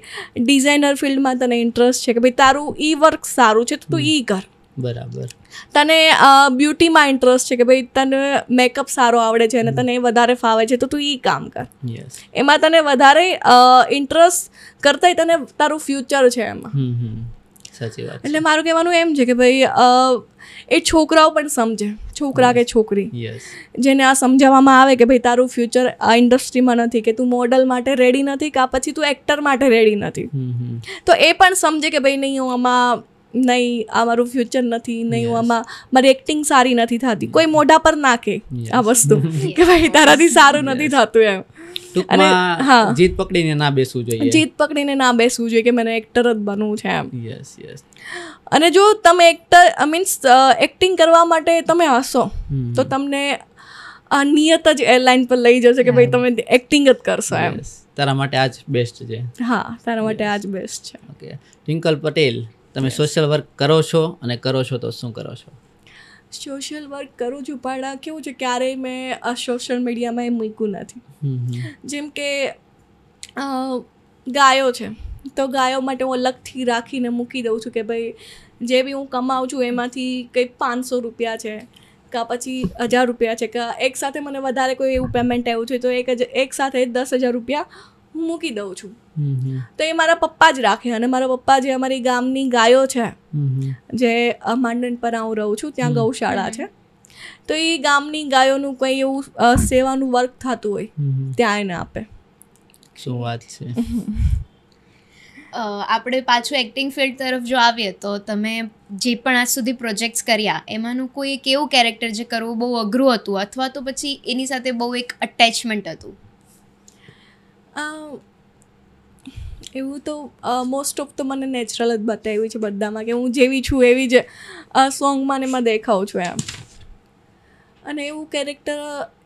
ડિઝાઇનર ફિલ્ડમાં તને ઇન્ટરેસ્ટ છે કે ભાઈ તારું ઈ વર્ક સારું છે તો તું ઈ કર બરાબર તને બ્યુટીમાં ઇન્ટરેસ્ટ છે કે ભાઈ તને મેકઅપ સારો આવડે છે અને તને એ વધારે ફાવે છે તો તું એ કામ કર એમાં તને વધારે ઇન્ટરેસ્ટ કરતાંય તને તારું ફ્યુચર છે એમાં સાચી વાત એટલે મારું કહેવાનું એમ છે કે ભાઈ એ છોકરાઓ પણ સમજે છોકરા કે છોકરી જેને આ સમજાવવામાં આવે કે ભાઈ તારું ફ્યુચર આ ઇન્ડસ્ટ્રીમાં નથી કે તું મોડલ માટે રેડી નથી કા પછી તું એક્ટર માટે રેડી નથી તો એ પણ સમજે કે ભાઈ નહીં હું આમાં નહીં આ મારું ફ્યુચર નથી નહીં હું આમાં મારી એક્ટિંગ સારી નથી થતી કોઈ મોઢા પર નાખે આ વસ્તુ કે ભાઈ તારાથી સારું નથી થતું એમ અને હા જીત પકડીને ના બેસવું જોઈએ જીત પકડીને ના બેસવું જોઈએ કે મને એક્ટર જ બનવું છે એમ યસ યસ અને જો તમે એક્ટર આઈ મીન્સ એક્ટિંગ કરવા માટે તમે હસો તો તમને આ નિયત જ એરલાઇન પર લઈ જશે કે ભાઈ તમે એક્ટિંગ જ કરશો એમ તારા માટે આજ બેસ્ટ છે હા તારા માટે આજ બેસ્ટ છે ઓકે ટ્વિંકલ પટેલ તમે સોશિયલ વર્ક કરો છો અને કરો છો તો શું કરો છો સોશિયલ વર્ક કરું છું પણ કેવું છે ક્યારેય મેં આ સોશિયલ મીડિયામાં એ મૂક્યું નથી જેમ કે ગાયો છે તો ગાયો માટે હું અલગથી રાખીને મૂકી દઉં છું કે ભાઈ જે બી હું કમાઉં છું એમાંથી કંઈક પાંચસો રૂપિયા છે કાં પછી હજાર રૂપિયા છે કાં એક સાથે મને વધારે કોઈ એવું પેમેન્ટ આવ્યું છે તો એક એક સાથે દસ હજાર રૂપિયા હું મૂકી દઉં છું તો એ મારા પપ્પા જ રાખે અને મારા પપ્પા જે અમારી ગામની ગાયો છે જે માંડણ પર હું રહું છું ત્યાં ગૌશાળા છે તો એ ગામની ગાયોનું કંઈ એવું સેવાનું વર્ક થતું હોય ત્યાં એને આપે શું વાત છે આપણે પાછું એક્ટિંગ ફિલ્ડ તરફ જો આવીએ તો તમે જે પણ આજ સુધી પ્રોજેક્ટ્સ કર્યા એમાંનું કોઈ એક એવું કેરેક્ટર જે કરવું બહુ અઘરું હતું અથવા તો પછી એની સાથે બહુ એક અટેચમેન્ટ હતું એવું તો મોસ્ટ ઓફ તો મને નેચરલ જ બતાવ્યું છે બધામાં કે હું જેવી છું એવી જ સોંગમાં ને એમાં દેખાઉં છું એમ અને એવું કેરેક્ટર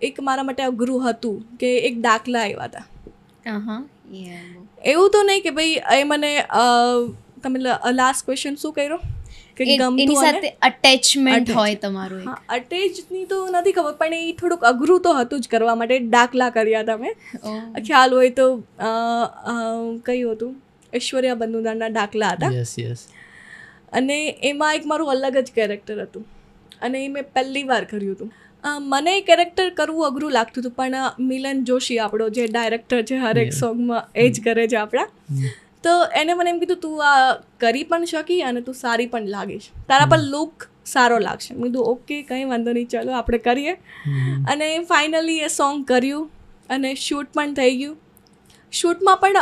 એક મારા માટે અઘરું હતું કે એક દાખલા આવ્યા હતા એવું તો નહીં કે ભાઈ એ મને તમે લાસ્ટ ક્વેશ્ચન શું કર્યો કે એની સાથે અટેચમેન્ટ હોય તમારું અટેચની તો નથી ખબર પણ એ થોડુંક અઘરું તો હતું જ કરવા માટે ડાકલા કર્યા તમે ખ્યાલ હોય તો કયું હતું ઐશ્વર્યા બંધુદારના ડાકલા હતા અને એમાં એક મારું અલગ જ કેરેક્ટર હતું અને એ મેં પહેલી વાર કર્યું હતું મને કેરેક્ટર કરવું અઘરું લાગતું હતું પણ મિલન જોશી આપણો જે ડાયરેક્ટર છે હરેક સોંગમાં એ જ કરે છે આપણા તો એને મને એમ કીધું તું આ કરી પણ શકી અને તું સારી પણ લાગીશ તારા પર લુક સારો લાગશે મેં કીધું ઓકે કંઈ વાંધો નહીં ચલો આપણે કરીએ અને ફાઇનલી એ સોંગ કર્યું અને શૂટ પણ થઈ ગયું શૂટમાં પણ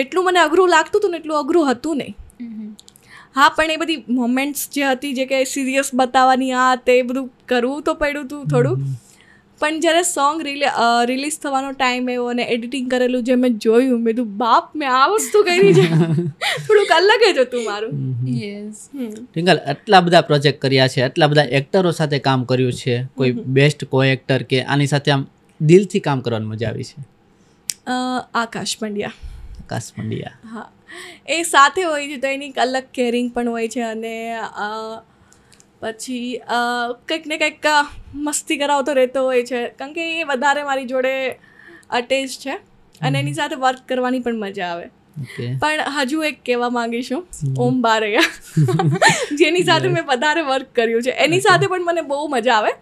જેટલું મને અઘરું લાગતું હતું ને એટલું અઘરું હતું નહીં હા પણ એ બધી મોમેન્ટ્સ જે હતી જે કે સિરિયસ બતાવવાની આ તે બધું કરવું તો પડ્યું હતું થોડું પણ જ્યારે સોંગ રિલીઝ થવાનો ટાઈમ આવ્યો અને એડિટિંગ કરેલું જે મેં જોયું મેં તું બાપ મેં આ વસ્તુ કરી છે થોડુંક અલગ જ હતું મારું યસ ટ્વિંકલ આટલા બધા પ્રોજેક્ટ કર્યા છે આટલા બધા એક્ટરો સાથે કામ કર્યું છે કોઈ બેસ્ટ કો એક્ટર કે આની સાથે આમ દિલથી કામ કરવાની મજા આવી છે આકાશ પંડ્યા આકાશ પંડ્યા હા એ સાથે હોય છે તો એની અલગ કેરિંગ પણ હોય છે અને પછી કંઈક ને કંઈક મસ્તી કરાવતો રહેતો હોય છે કારણ કે એ વધારે મારી જોડે અટેચ છે અને એની સાથે વર્ક કરવાની પણ મજા આવે પણ હજુ એક કહેવા માંગીશું ઓમ બારૈયા જેની સાથે મેં વધારે વર્ક કર્યું છે એની સાથે પણ મને બહુ મજા આવે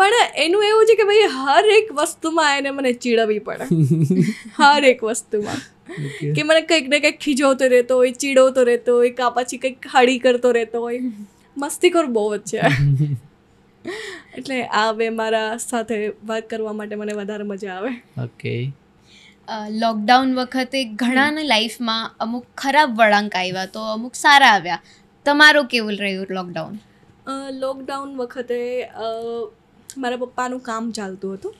પણ એનું એવું છે કે ભાઈ હર એક વસ્તુમાં એને મને ચીડવવી પડે હર એક વસ્તુમાં કે મને કંઈક ને કંઈક ખીજવતો રહેતો હોય ચીડવતો રહેતો હોય કાં પછી કંઈક હળી કરતો રહેતો હોય મસ્તી મસ્તીખોર બહુ જ છે એટલે આ બે મારા સાથે વાત કરવા માટે મને વધારે મજા આવે ઓકે લોકડાઉન વખતે ઘણાને લાઈફમાં અમુક ખરાબ વળાંક આવ્યા તો અમુક સારા આવ્યા તમારો કેવું રહ્યું લોકડાઉન લોકડાઉન વખતે મારા પપ્પાનું કામ ચાલતું હતું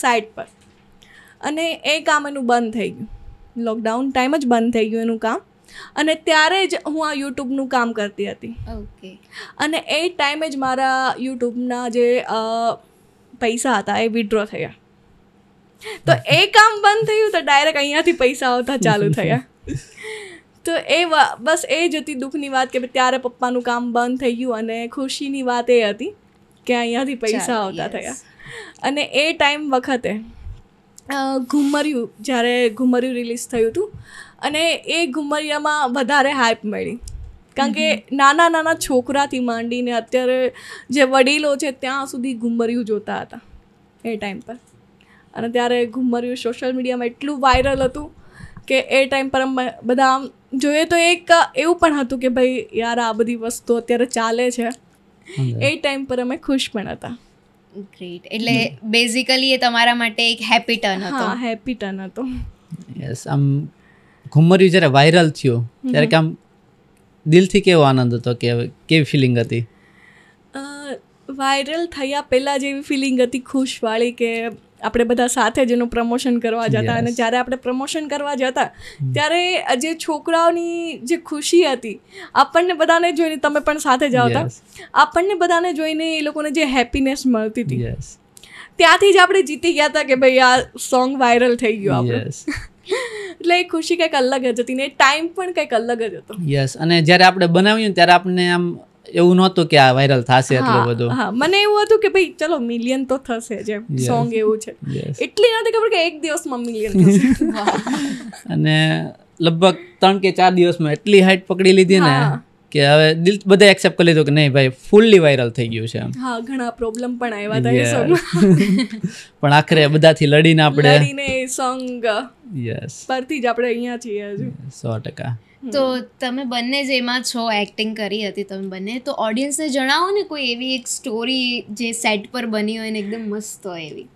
સાઇટ પર અને એ કામ એનું બંધ થઈ ગયું લોકડાઉન ટાઈમ જ બંધ થઈ ગયું એનું કામ અને ત્યારે જ હું આ યુટ્યુબનું કામ કરતી હતી ઓકે અને એ ટાઈમે જ મારા યુટ્યુબના જે પૈસા હતા એ વિડ્રો થયા તો એ કામ બંધ થયું તો ડાયરેક્ટ અહીંયાથી પૈસા આવતા ચાલુ થયા તો એ બસ એ જ હતી દુઃખની વાત કે ત્યારે પપ્પાનું કામ બંધ થઈ ગયું અને ખુશીની વાત એ હતી કે અહીંયાથી પૈસા આવતા થયા અને એ ટાઈમ વખતે ઘુમર્યું જ્યારે ઘુમર્યું રિલીઝ થયું હતું અને એ ઘુમરિયામાં વધારે હાઇપ મળી કારણ કે નાના નાના છોકરાથી માંડીને અત્યારે જે વડીલો છે ત્યાં સુધી ઘુમરિયું જોતા હતા એ ટાઈમ પર અને ત્યારે ઘુમરિયું સોશિયલ મીડિયામાં એટલું વાયરલ હતું કે એ ટાઈમ પર બધા આમ જોઈએ તો એક એવું પણ હતું કે ભાઈ યાર આ બધી વસ્તુ અત્યારે ચાલે છે એ ટાઈમ પર અમે ખુશ પણ હતા ગ્રેટ એટલે બેઝિકલી એ તમારા માટે એક હેપી ટર્ન હતો હા હેપી ટર્ન હતો યસ આમ ઘુમરિયું જ્યારે વાયરલ થયું ત્યારે કે આમ દિલથી કેવો આનંદ હતો કે કેવી ફિલિંગ હતી વાયરલ થયા પહેલાં જેવી ફિલિંગ હતી ખુશવાળી કે આપણે બધા સાથે જ એનું પ્રમોશન કરવા જતા અને જ્યારે આપણે પ્રમોશન કરવા જતા ત્યારે જે છોકરાઓની જે ખુશી હતી આપણને બધાને જોઈને તમે પણ સાથે જાઓ આવતા આપણને બધાને જોઈને એ લોકોને જે હેપીનેસ મળતી હતી ત્યાંથી જ આપણે જીતી ગયા હતા કે ભાઈ આ સોંગ વાયરલ થઈ ગયું આપણું એટલે એ ખુશી કંઈક અલગ જ હતી ને એ ટાઈમ પણ કંઈક અલગ જ હતો યસ અને જ્યારે આપણે બનાવ્યું ત્યારે આપણને આમ એવું નહોતું કે આ વાયરલ થશે એટલો બધો હા મને એવું હતું કે ભાઈ ચલો મિલિયન તો થશે જેમ સોંગ એવું છે એટલી નહોતી ખબર કે એક દિવસમાં મિલિયન થશે અને લગભગ ત્રણ કે ચાર દિવસમાં એટલી હાઈટ પકડી લીધી ને કે હવે દિલ બધા એક્સેપ્ટ કરી લીધું કે નહીં ભાઈ ફૂલ્લી વાયરલ થઈ ગયું છે હા ઘણા પ્રોબ્લેમ પણ આવ્યા હતા એ સોંગમાં પણ આખરે બધાથી લડીને આપણે લડીને સોંગ યસ પરથી જ આપણે અહીંયા છીએ હજુ સો ટકા તો તમે બંને જેમાં છો એક્ટિંગ કરી હતી તમે બંને તો ઓડિયન્સને જણાવો ને કોઈ એવી એક સ્ટોરી જે સેટ પર બની હોય ને એકદમ મસ્ત હોય એવી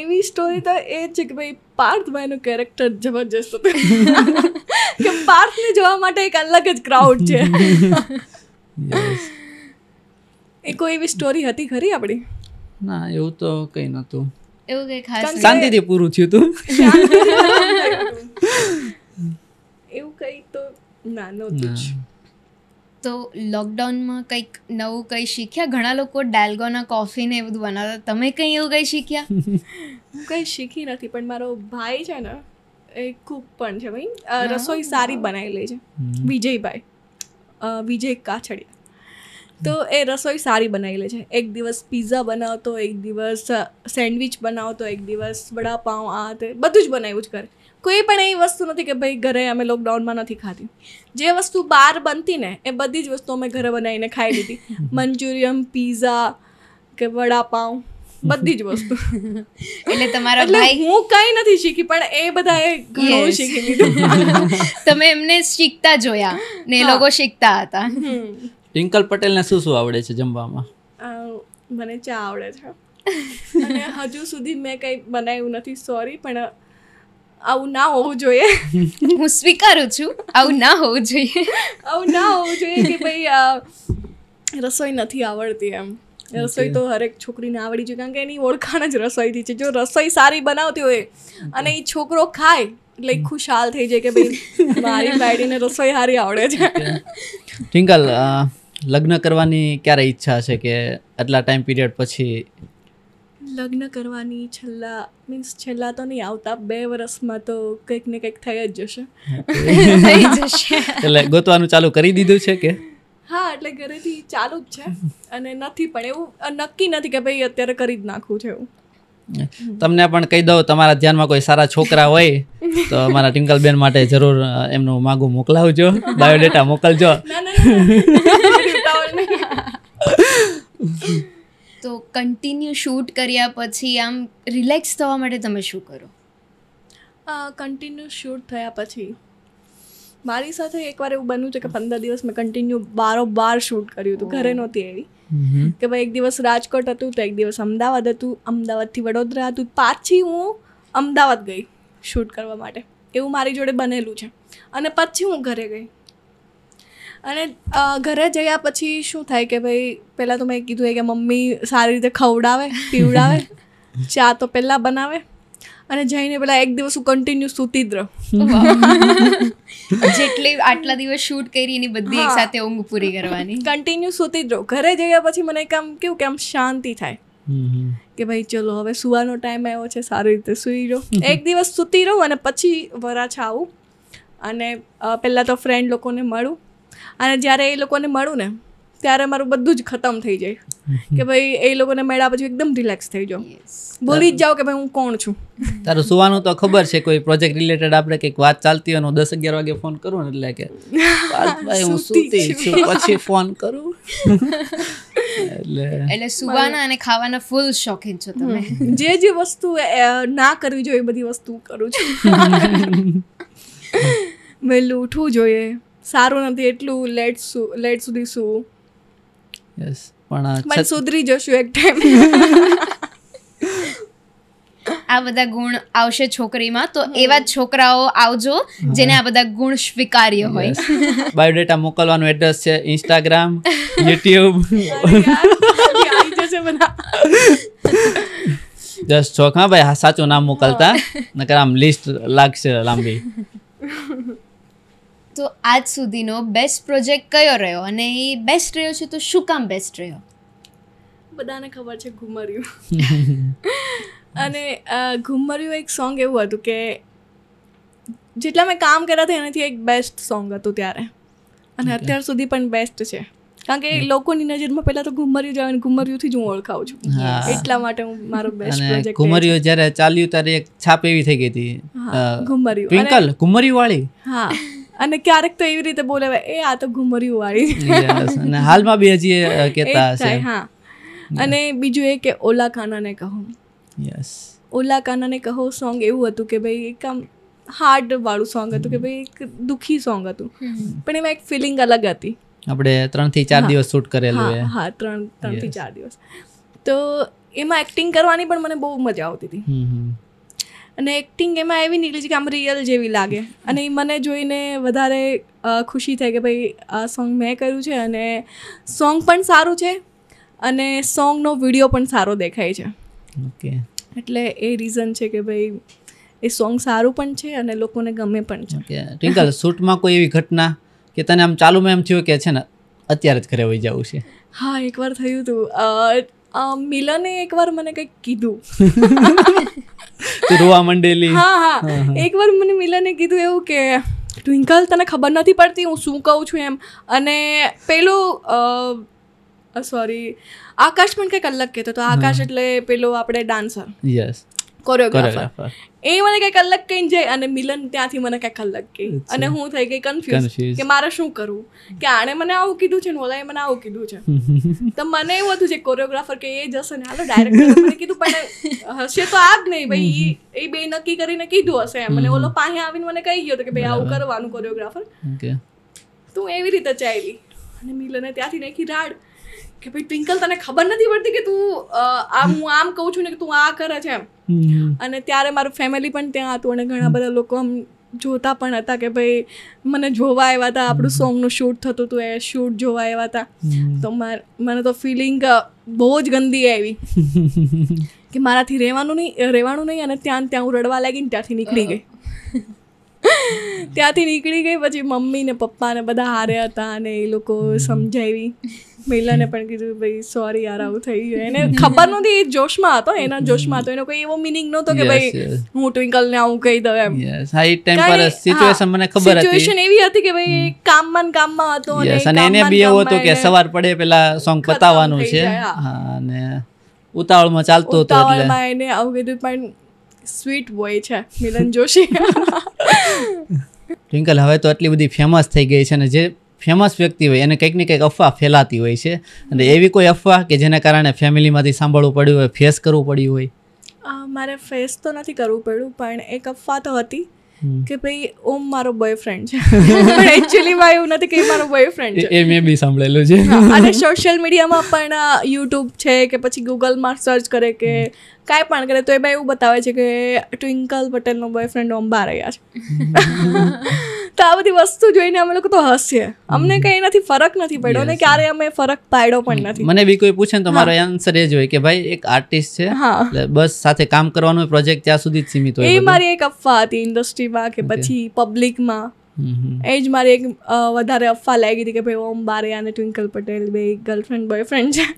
એની સ્ટોરી તો એ છે કે ભાઈ પાર્થભાઈનું કેરેક્ટર જબરજસ્ત હતું કે પાર્થને જોવા માટે એક અલગ જ ક્રાઉડ છે એ કોઈ એવી સ્ટોરી હતી ખરી આપણી ના એવું તો કંઈ નહોતું એવું કંઈ ખાસ શાંતિથી પૂરું થયું હતું એવું કંઈ તો ના નહોતું તો લોકડાઉનમાં કંઈક નવું કંઈ શીખ્યા ઘણા લોકો ડાલ્ગોના કોફીને એ બધું બનાવતા તમે કંઈ એવું કંઈ શીખ્યા હું કંઈ શીખી નથી પણ મારો ભાઈ છે ને એ કૂક પણ છે ભાઈ રસોઈ સારી બનાવી લે છે વિજયભાઈ વિજય કાછડિયા તો એ રસોઈ સારી બનાવી લે છે એક દિવસ પીઝા બનાવતો એક દિવસ સેન્ડવિચ બનાવતો એક દિવસ વડાપાઉં આ તે બધું જ બનાવ્યું જ કરે કોઈ પણ એવી વસ્તુ નથી કે ભાઈ ઘરે અમે લોકડાઉનમાં નથી ખાધી જે વસ્તુ બહાર બનતી ને એ બધી જ વસ્તુ અમે ઘરે બનાવીને ખાઈ લીધી મંચુરિયન પીઝા કે વડાપાઉં બધી જ વસ્તુ એટલે તમારા ભાઈ હું કઈ નથી શીખી પણ એ બધા એ ઘણું શીખી લીધું તમે એમને શીખતા જોયા ને એ લોકો શીખતા હતા ટ્વિંકલ પટેલને શું શું આવડે છે જમવામાં મને ચા આવડે છે અને હજુ સુધી મેં કંઈ બનાવ્યું નથી સોરી પણ આવું ના હોવું જોઈએ હું સ્વીકારું છું આવું ના હોવું જોઈએ આવું ના હોવું જોઈએ કે ભાઈ રસોઈ નથી આવડતી એમ રસોઈ તો હરેક છોકરીને આવડી જોઈએ કારણ કે એની ઓળખાણ જ રસોઈથી છે જો રસોઈ સારી બનાવતી હોય અને એ છોકરો ખાય એટલે ખુશાલ થઈ જાય કે ભાઈ મારી ભાઈને રસોઈ સારી આવડે છે ટ્વિંકલ લગ્ન કરવાની ક્યારે ઈચ્છા છે કે આટલા ટાઈમ પીરિયડ પછી લગ્ન કરવાની છેલ્લા મીન્સ છેલ્લા તો નહીં આવતા બે વર્ષમાં તો કંઈક ને કંઈક થઈ જ જશે એટલે ગોતવાનું ચાલુ કરી દીધું છે કે હા એટલે ઘરેથી ચાલુ જ છે અને નથી પણ એવું નક્કી નથી કે ભાઈ અત્યારે કરી જ નાખવું છે એવું તમને પણ કહી દઉં તમારા ધ્યાનમાં કોઈ સારા છોકરા હોય તો અમારા બેન માટે જરૂર એમનું માગું મોકલાવજો બાયોડેટા મોકલજો તો કન્ટિન્યુ શૂટ કર્યા પછી આમ રિલેક્સ થવા માટે તમે શું કરો કન્ટિન્યુ શૂટ થયા પછી મારી સાથે એકવાર એવું બન્યું છે કે પંદર દિવસ મેં કન્ટિન્યુ બારો બાર શૂટ કર્યું હતું ઘરે નહોતી એવી કે ભાઈ એક દિવસ રાજકોટ હતું તો એક દિવસ અમદાવાદ હતું અમદાવાદથી વડોદરા હતું પાછી હું અમદાવાદ ગઈ શૂટ કરવા માટે એવું મારી જોડે બનેલું છે અને પછી હું ઘરે ગઈ અને ઘરે જયા પછી શું થાય કે ભાઈ પહેલાં તો મેં કીધું કે મમ્મી સારી રીતે ખવડાવે પીવડાવે ચા તો પહેલાં બનાવે અને જઈને પેલા એક દિવસ હું કન્ટિન્યુ સૂતી જ રહું જેટલી આટલા દિવસ શૂટ કરી એની બધી એક સાથે ઊંઘ પૂરી કરવાની કન્ટિન્યુ સૂતી જ રહું ઘરે જયા પછી મને કામ કેવું કે આમ શાંતિ થાય કે ભાઈ ચલો હવે સુવાનો ટાઈમ આવ્યો છે સારી રીતે સૂઈ રહો એક દિવસ સૂતી રહું અને પછી વરાછા આવું અને પહેલાં તો ફ્રેન્ડ લોકોને મળું અને જ્યારે એ લોકોને મળું ને ત્યારે મારું બધું જ ખતમ થઈ જાય કે ભાઈ એ લોકોને મળ્યા પછી એકદમ રિલેક્સ થઈ જાઉં ભૂલી જ જાઓ કે ભાઈ હું કોણ છું તારું સુવાનું તો ખબર છે કોઈ પ્રોજેક્ટ રિલેટેડ આપણે કંઈક વાત ચાલતી હોય હું દસ અગિયાર વાગે ફોન કરું ને એટલે કે ભાઈ હું સુતી છું પછી ફોન કરું એટલે એટલે સુવાના અને ખાવાના ફૂલ શોખીન છો તમે જે જે વસ્તુ ના કરવી જોઈએ બધી વસ્તુ કરું છું વહેલું ઉઠવું જોઈએ સારું નથી એટલું લેટ લેટ સુધી સૂવું યસ પણ સુધરી જશું એક ટાઈમ આ બધા ગુણ આવશે છોકરીમાં તો એવા જ છોકરાઓ આવજો જેને આ બધા ગુણ સ્વીકાર્ય હોય બાયોડેટા મોકલવાનું એડ્રેસ છે ઇન્સ્ટાગ્રામ યુટ્યુબ જસ્ટ ચોખા ભાઈ સાચું નામ મોકલતા નકર આમ લિસ્ટ લાગશે લાંબી તો આજ સુધીનો બેસ્ટ પ્રોજેક્ટ કયો રહ્યો અને એ બેસ્ટ રહ્યો છે તો શું કામ બેસ્ટ રહ્યો બધાને ખબર છે ઘુમર્યું અને ઘુમર્યું એક સોંગ એવું હતું કે જેટલા મેં કામ કર્યા હતા એનાથી એક બેસ્ટ સોંગ હતું ત્યારે અને અત્યાર સુધી પણ બેસ્ટ છે કારણ કે લોકોની નજરમાં પહેલા તો ઘુમર્યું જાય ઘુમરિયું થી જ હું ઓળખાઉં છું એટલા માટે હું મારો બેસ્ટ પ્રોજેક્ટ ઘુમરિયું જ્યારે ચાલ્યું ત્યારે એક છાપ એવી થઈ ગઈ હતી ઘુમર્યું ટ્વિંકલ ઘુમર્યું વાળી હા અને ક્યારેક તો એવી રીતે બોલે એ આ તો ઘુમર્યું વાળી અને હાલમાં બી હજી કહેતા હશે હા અને બીજું એ કે ઓલા ખાનાને કહો યસ ઓલા કાનાને કહો સોંગ એવું હતું કે ભાઈ એક આમ હાર્ડ વાળું સોંગ હતું કે hmm. ભાઈ એક દુઃખી સોંગ હતું hmm. પણ એમાં એક ફિલિંગ અલગ હતી આપણે ત્રણ થી ચાર દિવસ શૂટ કરેલું હા ત્રણ ત્રણ થી ચાર દિવસ તો એમાં એક્ટિંગ કરવાની પણ મને બહુ મજા આવતી હતી અને એક્ટિંગ એમાં એવી નીકળી છે કે આમ રિયલ જેવી લાગે અને એ મને જોઈને વધારે ખુશી થાય કે ભાઈ આ સોંગ મેં કર્યું છે અને સોંગ પણ સારું છે અને સોંગનો વિડીયો પણ સારો દેખાય છે ઓકે એટલે એ રીઝન છે કે ભાઈ એ સોંગ સારું પણ છે અને લોકોને ગમે પણ છે ટ્વિંકલ શૂટમાં કોઈ એવી ઘટના કે તને આમ ચાલુમાં એમ થયું કે છે ને અત્યારે જ ઘરે વહી જવું છે હા એકવાર થયું હતું મિલને એકવાર મને કંઈક કીધું રોવા મંડેલી હા હા એકવાર મને મિલને કીધું એવું કે ટ્વિંકલ તને ખબર નથી પડતી હું શું કહું છું એમ અને પેલું સોરી આકાશ પણ કંઈક અલગ કહેતો તો આકાશ એટલે પેલો આપણે ડાન્સર યસ કોરિયોગ્રાફર એ મને કંઈક અલગ કહીને જાય અને મિલન ત્યાંથી મને કંઈક અલગ કહે અને હું થઈ ગઈ કન્ફ્યુઝ કે મારે શું કરવું કે આણે મને આવું કીધું છે ને ઓલાએ મને આવું કીધું છે તો મને એવું હતું જે કોરિયોગ્રાફર કે એ જશે ને હાલો ડાયરેક્ટર કીધું પણ હશે તો આ જ નહીં ભાઈ એ બે નક્કી કરીને કીધું હશે એમ અને ઓલો પાસે આવીને મને કહી ગયો કે ભાઈ આવું કરવાનું કોરિયોગ્રાફર તું એવી રીતે ચાલી અને મિલને ત્યાંથી નાખી રાડ કે ભાઈ ટ્વિંકલ તને ખબર નથી પડતી કે તું આમ હું આમ કહું છું ને કે તું આ કરે છે એમ અને ત્યારે મારું ફેમિલી પણ ત્યાં હતું અને ઘણા બધા લોકો આમ જોતા પણ હતા કે ભાઈ મને જોવા આવ્યા હતા આપણું સોંગનું શૂટ થતું હતું એ શૂટ જોવા આવ્યા હતા તો મને તો ફિલિંગ બહુ જ ગંદી આવી કે મારાથી રહેવાનું નહીં રહેવાનું નહીં અને ત્યાં ત્યાં હું રડવા લાગીને ત્યાંથી નીકળી ગઈ ત્યાંથી નીકળી ગઈ પછી મમ્મી ને પપ્પા ને બધા હારે હતા અને એ લોકો સમજાવી મહિલાને પણ કીધું ભાઈ સોરી યાર આવું થઈ ગયું એને ખબર નહોતી એ જોશમાં હતો એના જોશમાં હતો એનો કોઈ એવો મિનિંગ નહોતો કે ભાઈ હું ને આવું કહી દઉં એમ હા ટેમ્પર સિચ્યુએશન મને ખબર હતી સિચ્યુએશન એવી હતી કે ભાઈ કામમાં કામમાં હતો અને એને બી એવો હતો કે સવાર પડે પેલા સોંગ પતાવવાનું છે હા અને ઉતાવળમાં ચાલતો હતો ઉતાવળમાં એને આવું કીધું પણ સ્વીટ બોય છે મિલન જોશી ટ્વિંકલ હવે તો આટલી બધી ફેમસ થઈ ગઈ છે અને જે ફેમસ વ્યક્તિ હોય એને કંઈક ને કંઈક અફવા ફેલાતી હોય છે અને એવી કોઈ અફવા કે જેના કારણે ફેમિલીમાંથી સાંભળવું પડ્યું હોય ફેસ કરવું પડ્યું હોય મારે ફેસ તો નથી કરવું પડ્યું પણ એક અફવા તો હતી કે ભાઈ ઓમ મારો બોયફ્રેન્ડ છે પણ એકચ્યુઅલીમાં એવું નથી કે મારો બોયફ્રેન્ડ છે એ મેં બી સાંભળેલું છે અને સોશિયલ મીડિયામાં પણ યુટ્યુબ છે કે પછી ગૂગલમાં સર્ચ કરે કે કાંઈ પણ કરે તો એમાં એવું બતાવે છે કે ટ્વિંકલ પટેલનો બોયફ્રેન્ડ ઓમ બહાર રહ્યા છે તો આ બધી વસ્તુ જોઈને અમે લોકો તો હસીએ અમને કંઈ એનાથી ફરક નથી પડ્યો અને ક્યારે અમે ફરક પાડ્યો પણ નથી મને બી કોઈ પૂછે ને તો મારો આન્સર એ જ હોય કે ભાઈ એક આર્ટિસ્ટ છે એટલે બસ સાથે કામ કરવાનો પ્રોજેક્ટ ત્યાં સુધી જ સીમિત હોય એ મારી એક અફવા હતી ઇન્ડસ્ટ્રીમાં કે પછી પબ્લિકમાં એ જ મારી એક વધારે અફવા લાગી હતી કે ભાઈ ઓમ બારે અને ટ્વિંકલ પટેલ બે ગર્લફ્રેન્ડ બોયફ્રેન્ડ છે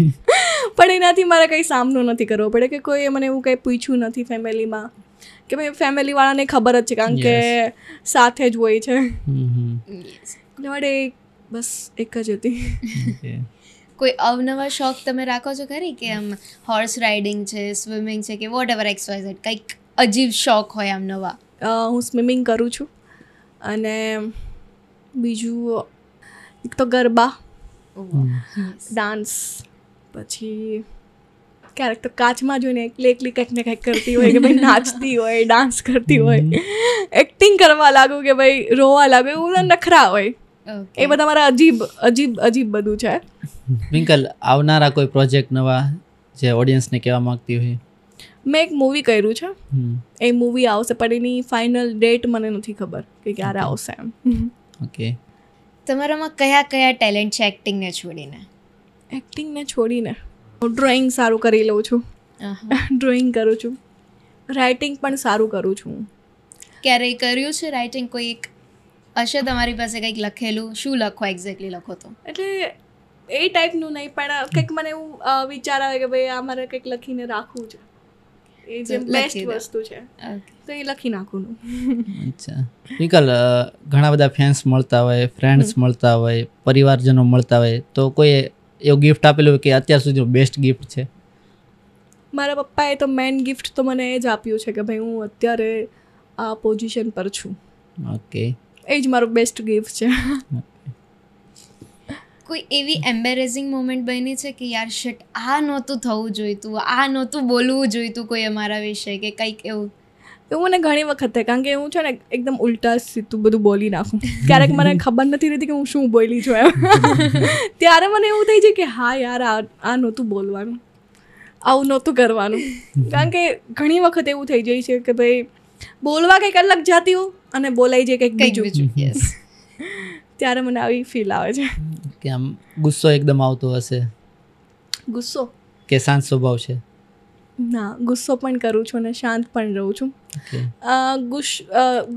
પણ એનાથી મારે કંઈ સામનો નથી કરવો પડે કે કોઈ મને એવું કંઈ પૂછ્યું નથી ફેમિલીમાં કે ભાઈ ફેમિલીવાળાને ખબર જ છે કારણ કે સાથે જ હોય છે એટલે બસ એક જ હતી કોઈ અવનવા શોખ તમે રાખો છો ખરી કે આમ હોર્સ રાઇડિંગ છે સ્વિમિંગ છે કે વોટ એવર એક્સરસાઇઝ કંઈક અજીબ શોખ હોય આમ નવા હું સ્વિમિંગ કરું છું અને બીજું એક તો ગરબા ડાન્સ પછી ક્યારેક તો કાચમાં જોઈને એકલી એકલી કંઈક ને કંઈક કરતી હોય કે ભાઈ નાચતી હોય ડાન્સ કરતી હોય એક્ટિંગ કરવા લાગ્યું કે ભાઈ રોવા લાગ્યું એવું બધા નખરા હોય એ બધા મારા અજીબ અજીબ અજીબ બધું છે વિંકલ આવનારા કોઈ પ્રોજેક્ટ નવા જે ઓડિયન્સને કહેવા માંગતી હોય મેં એક મૂવી કર્યું છે એ મૂવી આવશે પણ એની ફાઇનલ ડેટ મને નથી ખબર કે ક્યારે આવશે એમ ઓકે તમારામાં કયા કયા ટેલેન્ટ છે એક્ટિંગને છોડીને એક્ટિંગને છોડીને હું ડ્રોઈંગ સારું કરી લઉં છું ડ્રોઈંગ કરું છું રાઇટિંગ પણ સારું કરું છું ક્યારેય કર્યું છે રાઇટિંગ કોઈ એક હશે તમારી પાસે કંઈક લખેલું શું લખો એક્ઝેક્ટલી લખો તો એટલે એ ટાઈપનું નહીં પણ કંઈક મને એવું વિચાર આવે કે ભાઈ આ મારે કંઈક લખીને રાખવું છે એ જે વસ્તુ છે તો એ લખી નાખું અચ્છા ઘણા બધા ફેન્સ મળતા હોય ફ્રેન્ડ્સ મળતા હોય પરિવારજનો મળતા હોય તો કોઈ એવું ગિફ્ટ આપેલું કે અત્યાર સુધી બેસ્ટ ગિફ્ટ છે મારા પપ્પાએ તો મેન ગિફ્ટ તો મને એ જ આપ્યું છે કે ભાઈ હું અત્યારે આ પોઝિશન પર છું ઓકે એ જ મારું બેસ્ટ ગિફ્ટ છે કોઈ એવી એમ્બેરેઝિંગ મોમેન્ટ બની છે કે યાર શટ આ નહોતું થવું જોઈતું આ નહોતું બોલવું જોઈતું કોઈ અમારા વિશે કે કંઈક એવું તો મને ઘણી વખત થાય કારણ કે હું છે ને એકદમ ઉલટા સીધું બધું બોલી નાખું ક્યારેક મને ખબર નથી રહેતી કે હું શું બોલી છું એમ ત્યારે મને એવું થઈ જાય કે હા યાર આ આ નહોતું બોલવાનું આવું નહોતું કરવાનું કારણ કે ઘણી વખત એવું થઈ જાય છે કે ભાઈ બોલવા કંઈક અલગ જાતી હું અને બોલાઈ જાય કંઈક બીજું યસ ત્યારે મને આવી ફીલ આવે છે કે આમ ગુસ્સો એકદમ આવતો હશે ગુસ્સો કે શાંત સ્વભાવ છે ના ગુસ્સો પણ કરું છું અને શાંત પણ રહું છું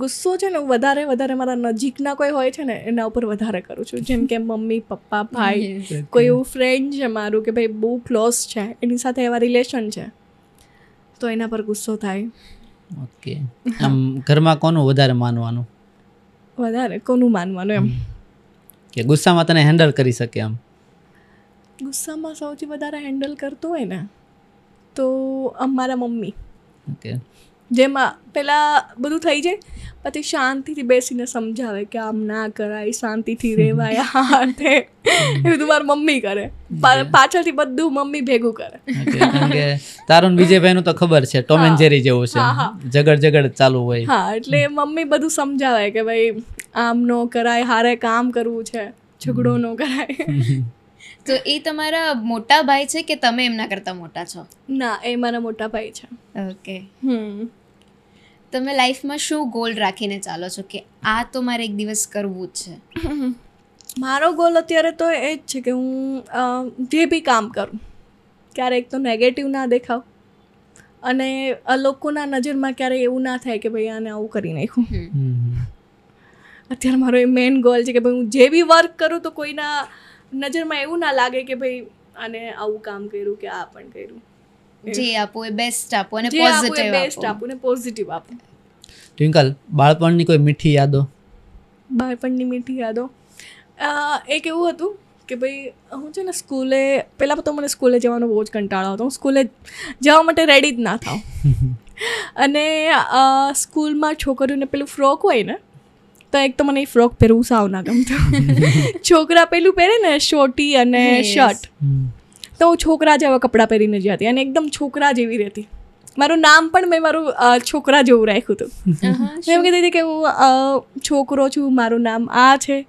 ગુસ્સો છે ને વધારે વધારે મારા નજીકના કોઈ હોય છે ને એના ઉપર વધારે કરું છું જેમ કે મમ્મી પપ્પા ભાઈ કોઈ એવું ફ્રેન્ડ છે મારું કે ભાઈ બહુ ક્લોઝ છે એની સાથે એવા રિલેશન છે તો એના પર ગુસ્સો થાય ઓકે આમ ઘરમાં કોનું વધારે માનવાનું વધારે કોનું માનવાનું એમ કે ગુસ્સામાં તને હેન્ડલ કરી શકે એમ ગુસ્સામાં સૌથી વધારે હેન્ડલ કરતો હોય ને તો મારા મમ્મી ઓકે જેમાં પહેલાં બધું થઈ જાય પછી શાંતિથી બેસીને સમજાવે કે આમ ના કરાય શાંતિથી રહેવાય હા એ બધું મારી મમ્મી કરે પાછળથી બધું મમ્મી ભેગું કરે તારું વિજયભાઈનું તો ખબર છે ટોમ એન્ડ જેરી જેવું છે જગડ જગડ ચાલુ હોય હા એટલે મમ્મી બધું સમજાવે કે ભાઈ આમ નો કરાય હારે કામ કરવું છે ઝઘડો નો કરાય તો એ તમારા મોટા ભાઈ છે કે તમે એમના કરતાં મોટા છો ના એ મારા મોટા ભાઈ છે ઓકે હમ તમે લાઈફમાં શું ગોલ રાખીને ચાલો છો કે આ તો મારે એક દિવસ કરવું જ છે મારો ગોલ અત્યારે તો એ જ છે કે હું જે બી કામ કરું ક્યારેક તો નેગેટિવ ના દેખાવ અને લોકોના નજરમાં ક્યારેય એવું ના થાય કે ભાઈ આને આવું કરી નાખ્યું અત્યારે મારો એ મેઇન ગોલ છે કે ભાઈ હું જે બી વર્ક કરું તો કોઈના નજરમાં એવું ના લાગે કે ભાઈ આને આવું કામ કર્યું કે આ પણ કર્યું જે આપો એ બેસ્ટ આપો અને પોઝિટિવ બેસ્ટ આપો ને પોઝિટિવ આપો ટ્વિંકલ બાળપણની કોઈ મીઠી યાદો બાળપણની મીઠી યાદો એક એવું હતું કે ભાઈ હું છે ને સ્કૂલે પહેલાં તો મને સ્કૂલે જવાનો બહુ જ કંટાળો હતો હું સ્કૂલે જવા માટે રેડી જ ના થાઉં અને સ્કૂલમાં છોકરીઓને પેલું ફ્રોક હોય ને તો એક તો મને એ ફ્રોક પહેરવું સાવ ના ગમતું છોકરા પેલું પહેરે ને શોટી અને શર્ટ તો હું છોકરા જેવા કપડાં પહેરીને જતી અને એકદમ છોકરા જેવી રહેતી મારું નામ પણ મેં મારું છોકરા જેવું રાખ્યું હતું એમ કહેતી હતી કે હું છોકરો છું મારું નામ આ છે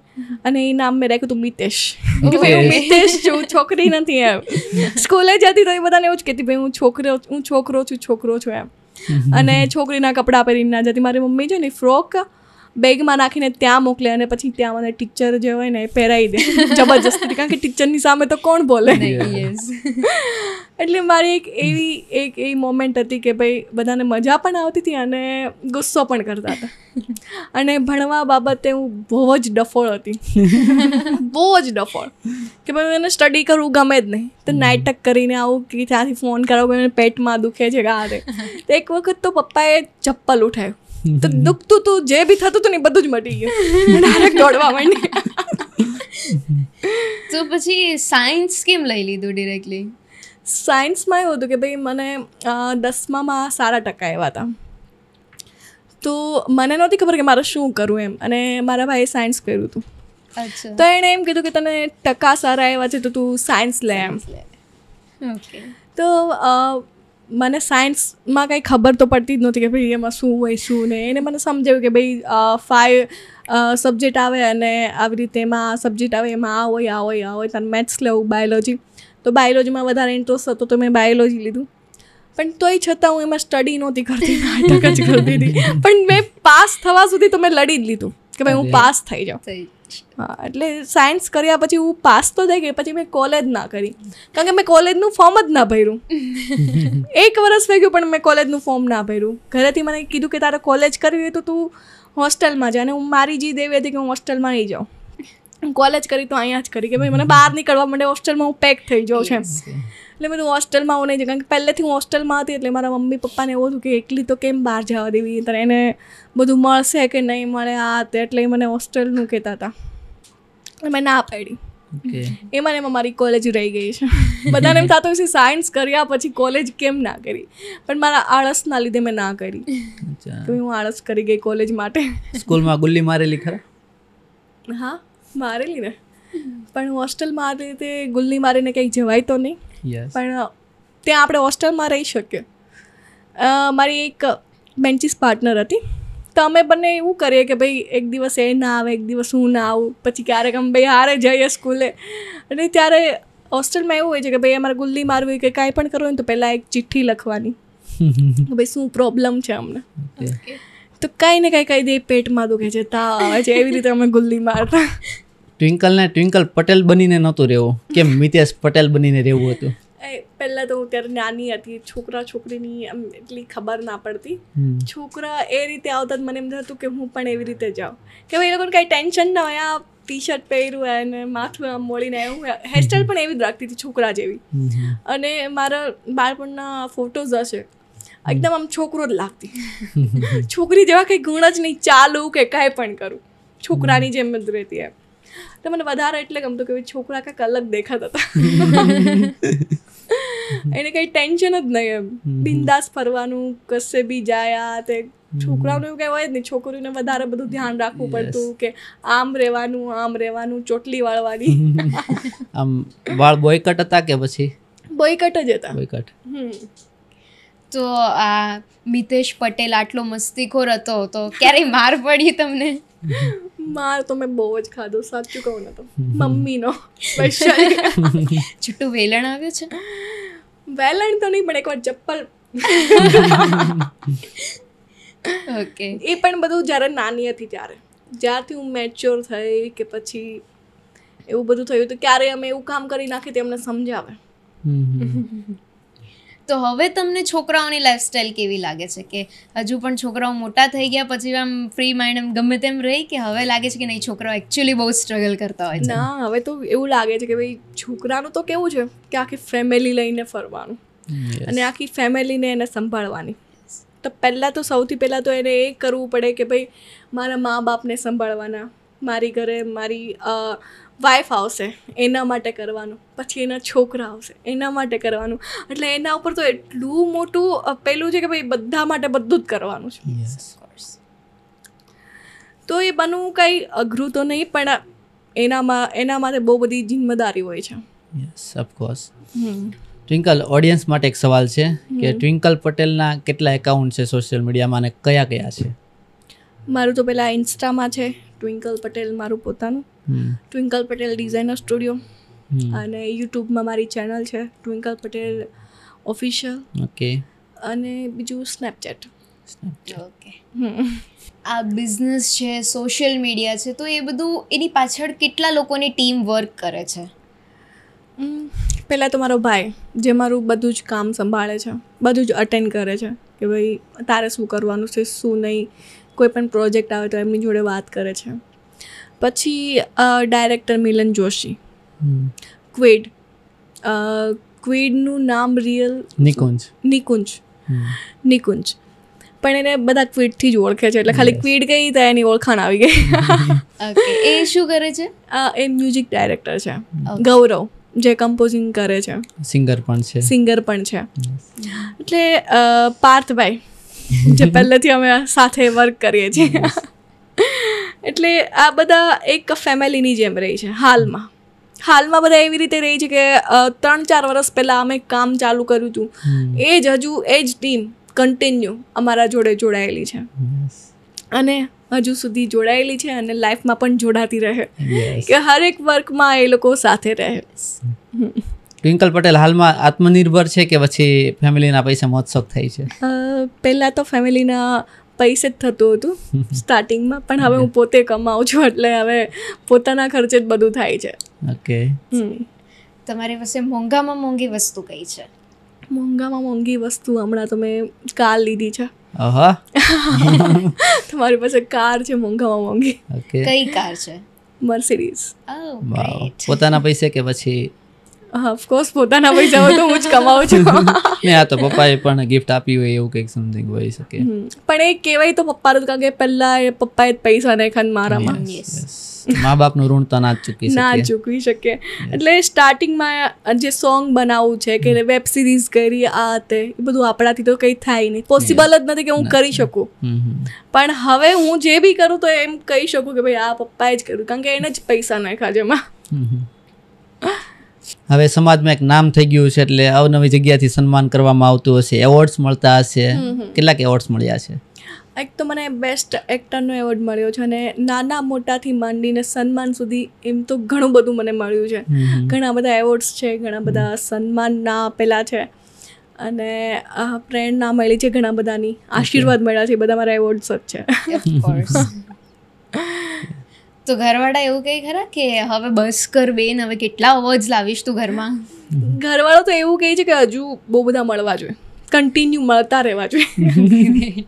અને એ નામ મેં રાખ્યું હતું મિતેશ કે ભાઈ મિતેશ છું છોકરી નથી એમ સ્કૂલે જતી તો એ બધાને એવું જ કહેતી ભાઈ હું છોકરો હું છોકરો છું છોકરો છું એમ અને છોકરીના કપડાં પહેરીને ના જતી મારી મમ્મી છે ને ફ્રોક બેગમાં નાખીને ત્યાં મોકલે અને પછી ત્યાં મને ટીચર જે હોય ને એ પહેરાવી દે જબરજસ્તી કારણ કે ટીચરની સામે તો કોણ બોલે એટલે મારી એક એવી એક એવી મોમેન્ટ હતી કે ભાઈ બધાને મજા પણ આવતી હતી અને ગુસ્સો પણ કરતા હતા અને ભણવા બાબતે હું બહુ જ ડફોળ હતી બહુ જ ડફોળ કે ભાઈ મને સ્ટડી કરવું ગમે જ નહીં તો નાટક કરીને આવું કે ત્યાંથી ફોન કરાવું મને પેટમાં દુખે છે ગારે તો એક વખત તો પપ્પાએ ચપ્પલ ઉઠાવ્યું તો દુખતું તું જે બી થતું હતું ને બધું જ મટી ગયું ડાયરેક્ટ દોડવા માંડી તો પછી સાયન્સ કેમ લઈ લીધું ડિરેક્ટલી સાયન્સમાં એવું હતું કે ભાઈ મને દસમામાં સારા ટકા એવા હતા તો મને નહોતી ખબર કે મારે શું કરવું એમ અને મારા ભાઈએ સાયન્સ કર્યું હતું તો એણે એમ કીધું કે તને ટકા સારા એવા છે તો તું સાયન્સ લે એમ તો મને સાયન્સમાં કંઈ ખબર તો પડતી જ નહોતી કે ભાઈ એમાં શું હોય શું ને એને મને સમજાવ્યું કે ભાઈ ફાઈવ સબ્જેક્ટ આવે અને આવી રીતે એમાં સબ્જેક્ટ આવે એમાં આ હોય આ હોય આ હોય તને મેથ્સ લેવું બાયોલોજી તો બાયોલોજીમાં વધારે ઇન્ટરેસ્ટ હતો તો મેં બાયોલોજી લીધું પણ તોય છતાં હું એમાં સ્ટડી નહોતી કરતી કરતી હતી પણ મેં પાસ થવા સુધી તો મેં લડી જ લીધું કે ભાઈ હું પાસ થઈ જાઉં હા એટલે સાયન્સ કર્યા પછી હું પાસ તો થઈ ગઈ પછી મેં કોલેજ ના કરી કારણ કે મેં કોલેજનું ફોર્મ જ ના ભર્યું એક વર્ષ થઈ ગયું પણ મેં કોલેજનું ફોર્મ ના ભર્યું ઘરેથી મને કીધું કે તારે કોલેજ કરવી હોય તો તું હોસ્ટેલમાં જા અને હું મારી જીદ દેવી હતી કે હું હોસ્ટેલમાં નહીં જાઉં કોલેજ કરી તો અહીંયા જ કરી કે ભાઈ મને બહાર નીકળવા માટે હોસ્ટેલમાં હું પેક થઈ જાઉં છે એટલે મેં હોસ્ટેલમાં આવું નહીં કારણ કે પહેલેથી હું હોસ્ટેલમાં હતી એટલે મારા મમ્મી પપ્પાને એવું હતું કે એકલી તો કેમ બહાર જવા દેવી તને એને બધું મળશે કે નહીં મળે આ તે એટલે મને હોસ્ટેલનું કહેતા હતા મેં ના પાડી એ મને મારી કોલેજ રહી ગઈ છે બધાને એમ થતું હશે સાયન્સ કર્યા પછી કોલેજ કેમ ના કરી પણ મારા આળસના લીધે મેં ના કરી તો હું આળસ કરી ગઈ કોલેજ માટે સ્કૂલમાં ગુલ્લી મારેલી ખરા હા મારેલી ને પણ હોસ્ટેલમાં આ રીતે ગુલ્લી મારીને કંઈક જવાય તો નહીં પણ ત્યાં આપણે હોસ્ટેલમાં રહી શકીએ મારી એક બેન્ચીસ પાર્ટનર હતી તો અમે બંને એવું કરીએ કે ભાઈ એક દિવસ એ ના આવે એક દિવસ હું ના આવું પછી ક્યારેક અમે ભાઈ હારે જઈએ સ્કૂલે અને ત્યારે હોસ્ટેલમાં એવું હોય છે કે ભાઈ અમારે ગુલ્લી મારવી કે કાંઈ પણ કરવું હોય તો પહેલાં એક ચિઠ્ઠી લખવાની ભાઈ શું પ્રોબ્લેમ છે અમને તો કાંઈ ને કાંઈ કહી દે પેટમાં દુખે છે તાવ આવે છે એવી રીતે અમે ગુલ્લી મારતા ટ્વિંકલને ટ્વિંકલ પટેલ બનીને નહોતું રહેવું કેમ મિતેશ પટેલ બનીને રહેવું હતું પહેલાં તો હું ત્યારે નાની હતી છોકરા છોકરીની એમ એટલી ખબર ના પડતી છોકરા એ રીતે આવતા મને એમ થતું કે હું પણ એવી રીતે જાઉં કે એ લોકોને કાંઈ ટેન્શન ના હોય આ ટી શર્ટ પહેર્યું હોય અને માથું આમ મોડીને હું હેરસ્ટાઈલ પણ એવી જ રાખતી હતી છોકરા જેવી અને મારા બાળપણના ફોટોઝ હશે એકદમ આમ છોકરો જ લાગતી છોકરી જેવા કંઈ ગુણ જ નહીં ચાલું કે કાંઈ પણ કરું છોકરાની જેમ જ રહેતી એમ તો મને વધારે એટલે ગમતું કે છોકરા કાંઈક અલગ દેખાતા હતા એને કંઈ ટેન્શન જ નહીં એમ બિંદાસ ફરવાનું કશે બી જાય આ તે છોકરાઓને એવું કહેવાય જ નહીં છોકરીઓને વધારે બધું ધ્યાન રાખવું પડતું કે આમ રહેવાનું આમ રહેવાનું ચોટલી વાળવાની આમ વાળ બોયકટ હતા કે પછી બોયકટ જ હતા બોયકટ તો આ મિતેશ પટેલ આટલો મસ્તીખોર હતો તો ક્યારેય માર પડી તમને માર તો મેં બહુ જ ખાધો સાચું કહું ને તો મમ્મીનો સ્પેશિયલ છૂટું વેલણ આવ્યું છે વેલણ તો નહીં પણ એકવાર ચપ્પલ ઓકે એ પણ બધું જ્યારે નાની હતી ત્યારે જ્યારથી હું મેચ્યોર થઈ કે પછી એવું બધું થયું તો ક્યારે અમે એવું કામ કરી નાખીએ તે અમને સમજાવે તો હવે તમને છોકરાઓની લાઈફસ્ટાઈલ કેવી લાગે છે કે હજુ પણ છોકરાઓ મોટા થઈ ગયા પછી આમ ફ્રી માઇન્ડ એમ ગમે તેમ રહી કે હવે લાગે છે કે નહીં છોકરાઓ એકચ્યુઅલી બહુ સ્ટ્રગલ કરતા હોય ના હવે તો એવું લાગે છે કે ભાઈ છોકરાનું તો કેવું છે કે આખી ફેમિલી લઈને ફરવાનું અને આખી ફેમિલીને એને સંભાળવાની તો પહેલાં તો સૌથી પહેલાં તો એને એ કરવું પડે કે ભાઈ મારા મા બાપને સંભાળવાના મારી ઘરે મારી વાઇફ આવશે એના માટે કરવાનું પછી એના છોકરા આવશે એના માટે કરવાનું એટલે એના ઉપર તો એટલું મોટું પેલું છે કે ભાઈ બધા માટે બધું જ કરવાનું છે તો એ બનવું કંઈ અઘરું તો નહીં પણ એનામાં એના માટે બહુ બધી જિમ્મેદારી હોય છે યસ ઓફકોર્સ ટ્વિંકલ ઓડિયન્સ માટે એક સવાલ છે કે ટ્વિંકલ પટેલના કેટલા એકાઉન્ટ છે સોશિયલ મીડિયામાં અને કયા કયા છે મારું તો પહેલાં ઇન્સ્ટામાં છે ટ્વિંકલ પટેલ મારું પોતાનું ટ્વિંકલ પટેલ ડિઝાઇનર સ્ટુડિયો અને યુટ્યુબમાં મારી ચેનલ છે ટ્વિંકલ પટેલ ઓફિશિયલ ઓકે અને બીજું સ્નેપચેટ ઓકે આ બિઝનેસ છે સોશિયલ મીડિયા છે તો એ બધું એની પાછળ કેટલા લોકોની ટીમ વર્ક કરે છે પહેલાં તો મારો ભાઈ જે મારું બધું જ કામ સંભાળે છે બધું જ અટેન્ડ કરે છે કે ભાઈ તારે શું કરવાનું છે શું નહીં કોઈ પણ પ્રોજેક્ટ આવે તો એમની જોડે વાત કરે છે પછી ડાયરેક્ટર મિલન જોશી ક્વિડ ક્વિડનું નામ રિયલ નિકુંજ નિકુંજ નિકુંજ પણ એને બધા ક્વિડથી જ ઓળખે છે એટલે ખાલી ક્વિડ ગઈ તો એની ઓળખાણ આવી ગઈ એ શું કરે છે એ મ્યુઝિક ડાયરેક્ટર છે ગૌરવ જે કમ્પોઝિંગ કરે છે સિંગર પણ છે સિંગર પણ છે એટલે પાર્થભાઈ જે પહેલેથી અમે સાથે વર્ક કરીએ છીએ એટલે આ બધા એક ફેમિલીની જેમ રહે છે હાલમાં હાલમાં બધા એવી રીતે રહી છે કે ત્રણ ચાર વર્ષ પહેલાં અમે કામ ચાલુ કર્યું હતું એ જ હજુ એ જ ટીમ કન્ટિન્યુ અમારા જોડે જોડાયેલી છે અને હજુ સુધી જોડાયેલી છે અને લાઈફમાં પણ જોડાતી રહે કે હરેક વર્કમાં એ લોકો સાથે રહે ટ્વિંકલ પટેલ હાલમાં આત્મનિર્ભર છે કે પછી ફેમિલીના પૈસા મોજશોખ થઈ છે પહેલાં તો ફેમિલીના પૈસે જ થતું હતું સ્ટાર્ટિંગમાં પણ હવે હું પોતે કમાઉં છું એટલે હવે પોતાના ખર્ચે જ બધું થાય છે ઓકે તમારી પાસે મોંઘામાં મોંઘી વસ્તુ કઈ છે મોંઘામાં મોંઘી વસ્તુ હમણાં તો મેં કાર લીધી છે તમારી પાસે કાર છે મોંઘામાં મોંઘી કઈ કાર છે મર્સિડીઝ oh, પોતાના પૈસે કે પછી ઓફકોર્સ પોતાના પૈસા તો હું જ કમાઉ છું ને આ તો પપ્પાએ પણ ગિફ્ટ આપ્યું હોય એવું કંઈક સમથિંગ હોઈ શકે પણ એ કહેવાય તો પપ્પાનું કારણ કે પહેલાં એ પપ્પાએ પૈસા નાખ્યા માં મા બાપનું ઋણ તો ના ચૂકી ના ચૂકવી શકે એટલે સ્ટાર્ટિંગમાં જે સોંગ બનાવવું છે કે વેબ સિરીઝ કરી આ તે એ બધું આપણાથી તો કંઈ થાય નહીં પોસિબલ જ નથી કે હું કરી શકું પણ હવે હું જે બી કરું તો એમ કહી શકું કે ભાઈ આ પપ્પાએ જ કર્યું કારણ કે એને જ પૈસા નાખ્યા જેમાં હવે સમાજમાં એક નામ થઈ ગયું છે એટલે અવનવી જગ્યાથી સન્માન કરવામાં આવતું હશે એવોર્ડ્સ મળતા હશે કેટલાક એવોર્ડ્સ મળ્યા છે એક તો મને બેસ્ટ એક્ટરનો એવોર્ડ મળ્યો છે અને નાના મોટાથી માંડીને સન્માન સુધી એમ તો ઘણું બધું મને મળ્યું છે ઘણા બધા એવોર્ડ્સ છે ઘણા બધા સન્માનના આપેલા છે અને પ્રેરણા મળી છે ઘણા બધાની આશીર્વાદ મળ્યા છે બધા મારા એવોર્ડ્સ જ છે તો ઘરવાળા એવું કહે ખરા કે હવે બસ કર બેન હવે કેટલા અવાજ લાવીશ તું ઘરમાં ઘરવાળો તો એવું કહે છે કે હજુ બહુ બધા મળવા જોઈએ કન્ટિન્યુ મળતા રહેવા જોઈએ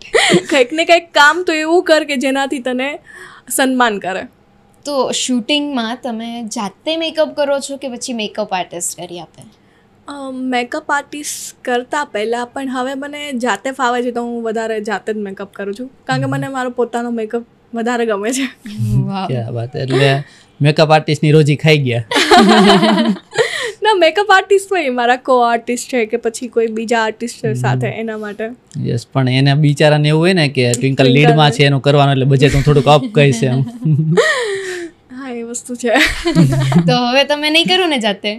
કંઈક ને કંઈક કામ તો એવું કર કે જેનાથી તને સન્માન કરે તો શૂટિંગમાં તમે જાતે મેકઅપ કરો છો કે પછી મેકઅપ આર્ટિસ્ટ કરી આપે મેકઅપ આર્ટિસ્ટ કરતાં પહેલાં પણ હવે મને જાતે ફાવે છે તો હું વધારે જાતે જ મેકઅપ કરું છું કારણ કે મને મારો પોતાનો મેકઅપ વધારે ગમે છે એટલે મેકઅપ આર્ટિસ્ટની રોજી ખાઈ ગયા ના મેકઅપ આર્ટિસ્ટ નહીં મારા કો આર્ટિસ્ટ છે કે પછી કોઈ બીજા આર્ટિસ્ટ સાથે એના માટે યસ પણ એને બિચારાને એવું હોય ને કે ટ્વિંકલ લીડમાં છે એનું કરવાનું એટલે બજેટ હું થોડુંક અપ કહીશ એમ હા એ વસ્તુ છે તો હવે તમે નહીં કર્યું ને જાતે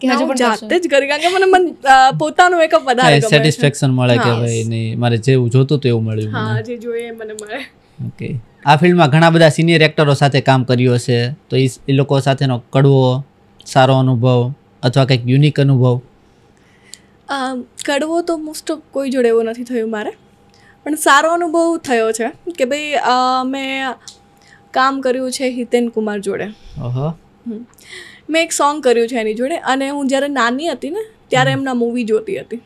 કે હજુ પણ જાતે જ કરી કારણ કે મને મન પોતાનું મેકઅપ વધારે ગમે સેટિસ્ફેક્શન મળે કે ભાઈ નહીં મારે જેવું જોતું હતું એવું મળ્યું હા જે જોઈએ મને મળે ઓકે આ ફિલ્મમાં ઘણા બધા સિનિયર એક્ટરો સાથે કામ કર્યું હશે તો એ લોકો સાથેનો કડવો સારો અનુભવ અથવા કંઈક યુનિક અનુભવ કડવો તો મોસ્ટ ઓફ કોઈ જોડે એવો નથી થયો મારે પણ સારો અનુભવ થયો છે કે ભાઈ મેં કામ કર્યું છે હિતેન કુમાર જોડે મેં એક સોંગ કર્યું છે એની જોડે અને હું જ્યારે નાની હતી ને ત્યારે એમના મૂવી જોતી હતી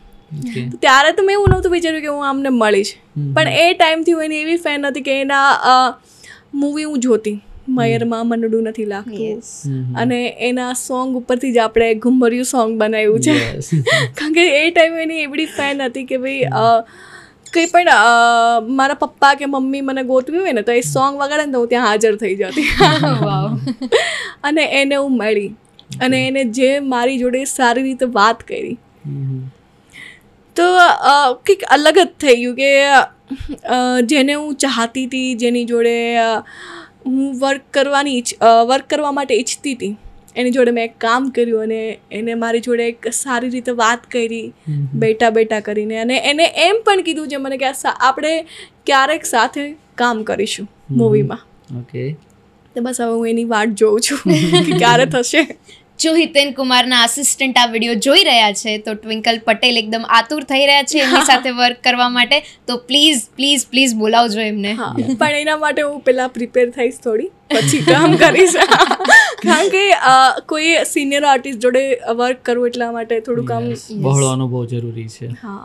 ત્યારે તો મેં એવું નહોતું વિચાર્યું કે હું આમને મળીશ પણ એ ટાઈમથી હું એની એવી ફેન હતી કે એના મૂવી હું જોતી મયરમાં મનડું નથી લાગતું અને એના સોંગ ઉપરથી જ આપણે ઘુમરિયું સોંગ બનાવ્યું છે કારણ કે એ ટાઈમે એની એવી ફેન હતી કે ભાઈ કંઈ પણ મારા પપ્પા કે મમ્મી મને ગોતવી હોય ને તો એ સોંગ વગાડે ને તો હું ત્યાં હાજર થઈ જતી અને એને હું મળી અને એને જે મારી જોડે સારી રીતે વાત કરી તો કંઈક અલગ જ થઈ ગયું કે જેને હું ચાહતી હતી જેની જોડે હું વર્ક કરવાની ઈચ્છ વર્ક કરવા માટે ઈચ્છતી હતી એની જોડે મેં કામ કર્યું અને એને મારી જોડે એક સારી રીતે વાત કરી બેટા બેટા કરીને અને એને એમ પણ કીધું છે મને કે આપણે ક્યારેક સાથે કામ કરીશું મૂવીમાં ઓકે તો બસ હવે હું એની વાટ જોઉં છું કે ક્યારે થશે જો હિતેન કુમારના આસિસ્ટન્ટ આ વિડીયો જોઈ રહ્યા છે તો ટ્વિંકલ પટેલ એકદમ આતુર થઈ રહ્યા છે એમની સાથે વર્ક કરવા માટે તો પ્લીઝ પ્લીઝ પ્લીઝ બોલાવજો એમને પણ એના માટે હું પહેલાં પ્રિપેર થઈશ થોડી પછી કામ કરીશ કારણ કે કોઈ સિનિયર આર્ટિસ્ટ જોડે વર્ક કરવું એટલા માટે થોડુંક આમ બહોળવાનું બહુ જરૂરી છે હા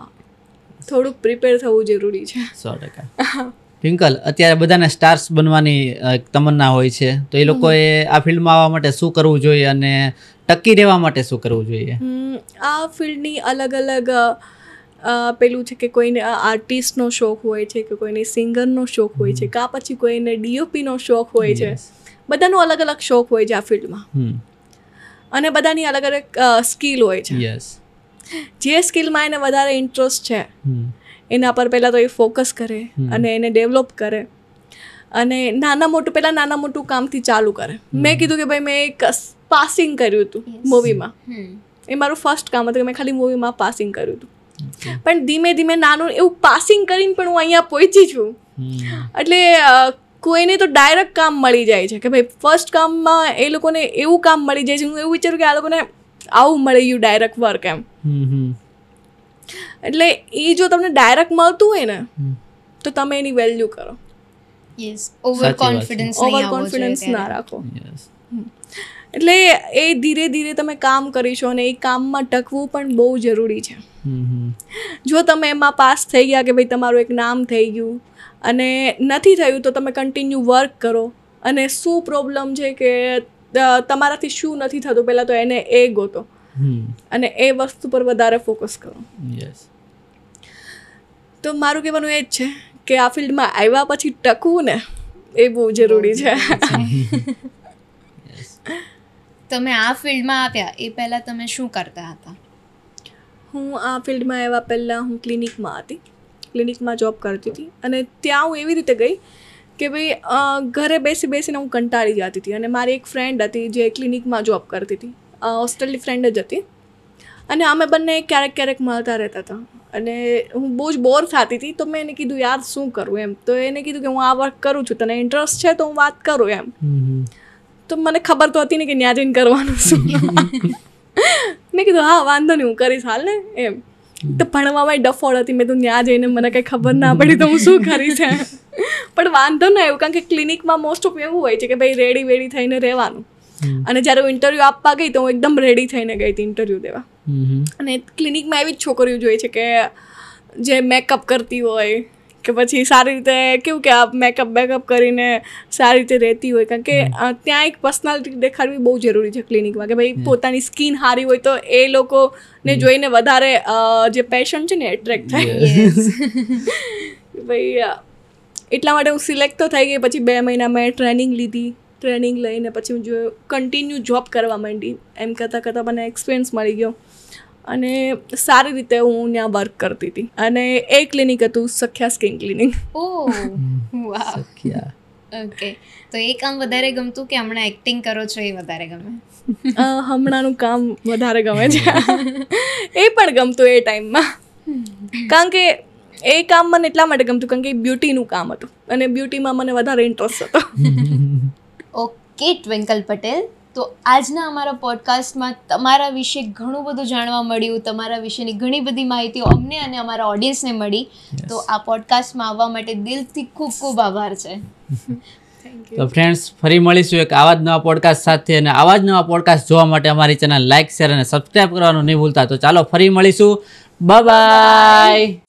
થોડુંક પ્રિપેર થવું જરૂરી છે સો ટકા ટ્વિંકલ અત્યારે બધાને સ્ટાર્સ બનવાની તમન્ના હોય છે તો એ લોકોએ આ ફિલ્ડમાં આવવા માટે શું કરવું જોઈએ અને ટકી રહેવા માટે શું કરવું જોઈએ આ ફિલ્ડની અલગ અલગ પેલું છે કે કોઈને આર્ટિસ્ટનો શોખ હોય છે કે કોઈને સિંગરનો શોખ હોય છે કાં પછી કોઈને ડીઓપીનો શોખ હોય છે બધાનો અલગ અલગ શોખ હોય છે આ ફિલ્ડમાં અને બધાની અલગ અલગ સ્કિલ હોય છે જે સ્કિલમાં એને વધારે ઇન્ટરેસ્ટ છે એના પર પહેલાં તો એ ફોકસ કરે અને એને ડેવલપ કરે અને નાના મોટું પહેલાં નાના મોટું કામથી ચાલુ કરે મેં કીધું કે ભાઈ મેં એક પાસિંગ કર્યું હતું મૂવીમાં એ મારું ફર્સ્ટ કામ હતું કે મેં ખાલી મૂવીમાં પાસિંગ કર્યું હતું પણ ધીમે ધીમે નાનું એવું પાસિંગ કરીને પણ હું અહીંયા પહોંચી છું એટલે કોઈને તો ડાયરેક્ટ કામ મળી જાય છે કે ભાઈ ફર્સ્ટ કામમાં એ લોકોને એવું કામ મળી જાય છે હું એવું વિચારું કે આ લોકોને આવું મળી ગયું ડાયરેક્ટ વર્ક એમ એટલે એ જો તમને ડાયરેક્ટ મળતું હોય ને તો તમે એની વેલ્યુ કરો કોન્ફિડન્સ ઓવર કોન્ફિડન્સ ના રાખો એટલે એ ધીરે ધીરે તમે કામ કરીશો અને એ કામમાં ટકવું પણ બહુ જરૂરી છે જો તમે એમાં પાસ થઈ ગયા કે ભાઈ તમારું એક નામ થઈ ગયું અને નથી થયું તો તમે કન્ટિન્યુ વર્ક કરો અને શું પ્રોબ્લેમ છે કે તમારાથી શું નથી થતું પહેલાં તો એને એ ગોતો અને એ વસ્તુ પર વધારે ફોકસ કરો યસ તો મારું કહેવાનું એ જ છે કે આ ફિલ્ડમાં આવ્યા પછી ટકવું ને એ બહુ જરૂરી છે તમે આ ફિલ્ડમાં આવ્યા એ પહેલાં તમે શું કરતા હતા હું આ ફિલ્ડમાં આવ્યા પહેલાં હું ક્લિનિકમાં હતી ક્લિનિકમાં જોબ કરતી હતી અને ત્યાં હું એવી રીતે ગઈ કે ભાઈ ઘરે બેસી બેસીને હું કંટાળી જતી હતી અને મારી એક ફ્રેન્ડ હતી જે ક્લિનિકમાં જોબ કરતી હતી હોસ્ટેલની ફ્રેન્ડ જ હતી અને અમે બંને ક્યારેક ક્યારેક મળતા રહેતા હતા અને હું બહુ જ બોર થતી હતી તો મેં એને કીધું યાર શું કરું એમ તો એને કીધું કે હું આ વર્ક કરું છું તને ઇન્ટરેસ્ટ છે તો હું વાત કરું એમ તો મને ખબર તો હતી ને કે ત્યાં જઈને કરવાનું શું મેં કીધું હા વાંધો નહીં હું કરીશ હાલ ને એમ તો ભણવામાં ડફોળ હતી મેં તો ત્યાં જઈને મને કંઈ ખબર ના પડી તો હું શું કરીશ એમ પણ વાંધો ના એવું કારણ કે ક્લિનિકમાં મોસ્ટ ઓફ એવું હોય છે કે ભાઈ રેડી વેડી થઈને રહેવાનું અને જ્યારે હું ઇન્ટરવ્યૂ આપવા ગઈ તો હું એકદમ રેડી થઈને ગઈ હતી ઇન્ટરવ્યૂ દેવા અને ક્લિનિકમાં એવી જ છોકરીઓ જોઈએ છે કે જે મેકઅપ કરતી હોય કે પછી સારી રીતે કેવું કે આ મેકઅપ બેકઅપ કરીને સારી રીતે રહેતી હોય કારણ કે ત્યાં એક પર્સનાલિટી દેખાડવી બહુ જરૂરી છે ક્લિનિકમાં કે ભાઈ પોતાની સ્કિન સારી હોય તો એ લોકોને જોઈને વધારે જે પેશન છે ને એટ્રેક્ટ થાય ભાઈ એટલા માટે હું સિલેક્ટ તો થઈ ગઈ પછી બે મહિના મેં ટ્રેનિંગ લીધી ટ્રેનિંગ લઈને પછી હું જો કન્ટિન્યુ જોબ કરવા માંડી એમ કરતાં કરતાં મને એક્સપિરિયન્સ મળી ગયો અને સારી રીતે હું ત્યાં વર્ક કરતી હતી અને એ ક્લિનિક હતું સખ્યા સ્કિન ક્લિનિક ઓ વાહ ઓકે તો એ કામ વધારે ગમતું કે હમણાં એક્ટિંગ કરો છો એ વધારે ગમે હમણાંનું કામ વધારે ગમે છે એ પણ ગમતું એ ટાઈમમાં કારણ કે એ કામ મને એટલા માટે ગમતું કારણ કે બ્યુટીનું કામ હતું અને બ્યુટીમાં મને વધારે ઇન્ટરેસ્ટ હતો ઓકે ટ્વિંકલ પટેલ તો આજના અમારા પોડકાસ્ટમાં તમારા વિશે ઘણું બધું જાણવા મળ્યું તમારા વિશેની ઘણી બધી માહિતીઓ અમને અને અમારા ઓડિયન્સને મળી તો આ પોડકાસ્ટમાં આવવા માટે દિલથી ખૂબ ખૂબ આભાર છે તો ફ્રેન્ડ્સ ફરી મળીશું એક આવા જ નવા પોડકાસ્ટ સાથે અને આવા જ નવા પોડકાસ્ટ જોવા માટે અમારી ચેનલ લાઇક શેર અને સબસ્ક્રાઈબ કરવાનું નહીં ભૂલતા તો ચાલો ફરી મળીશું બાય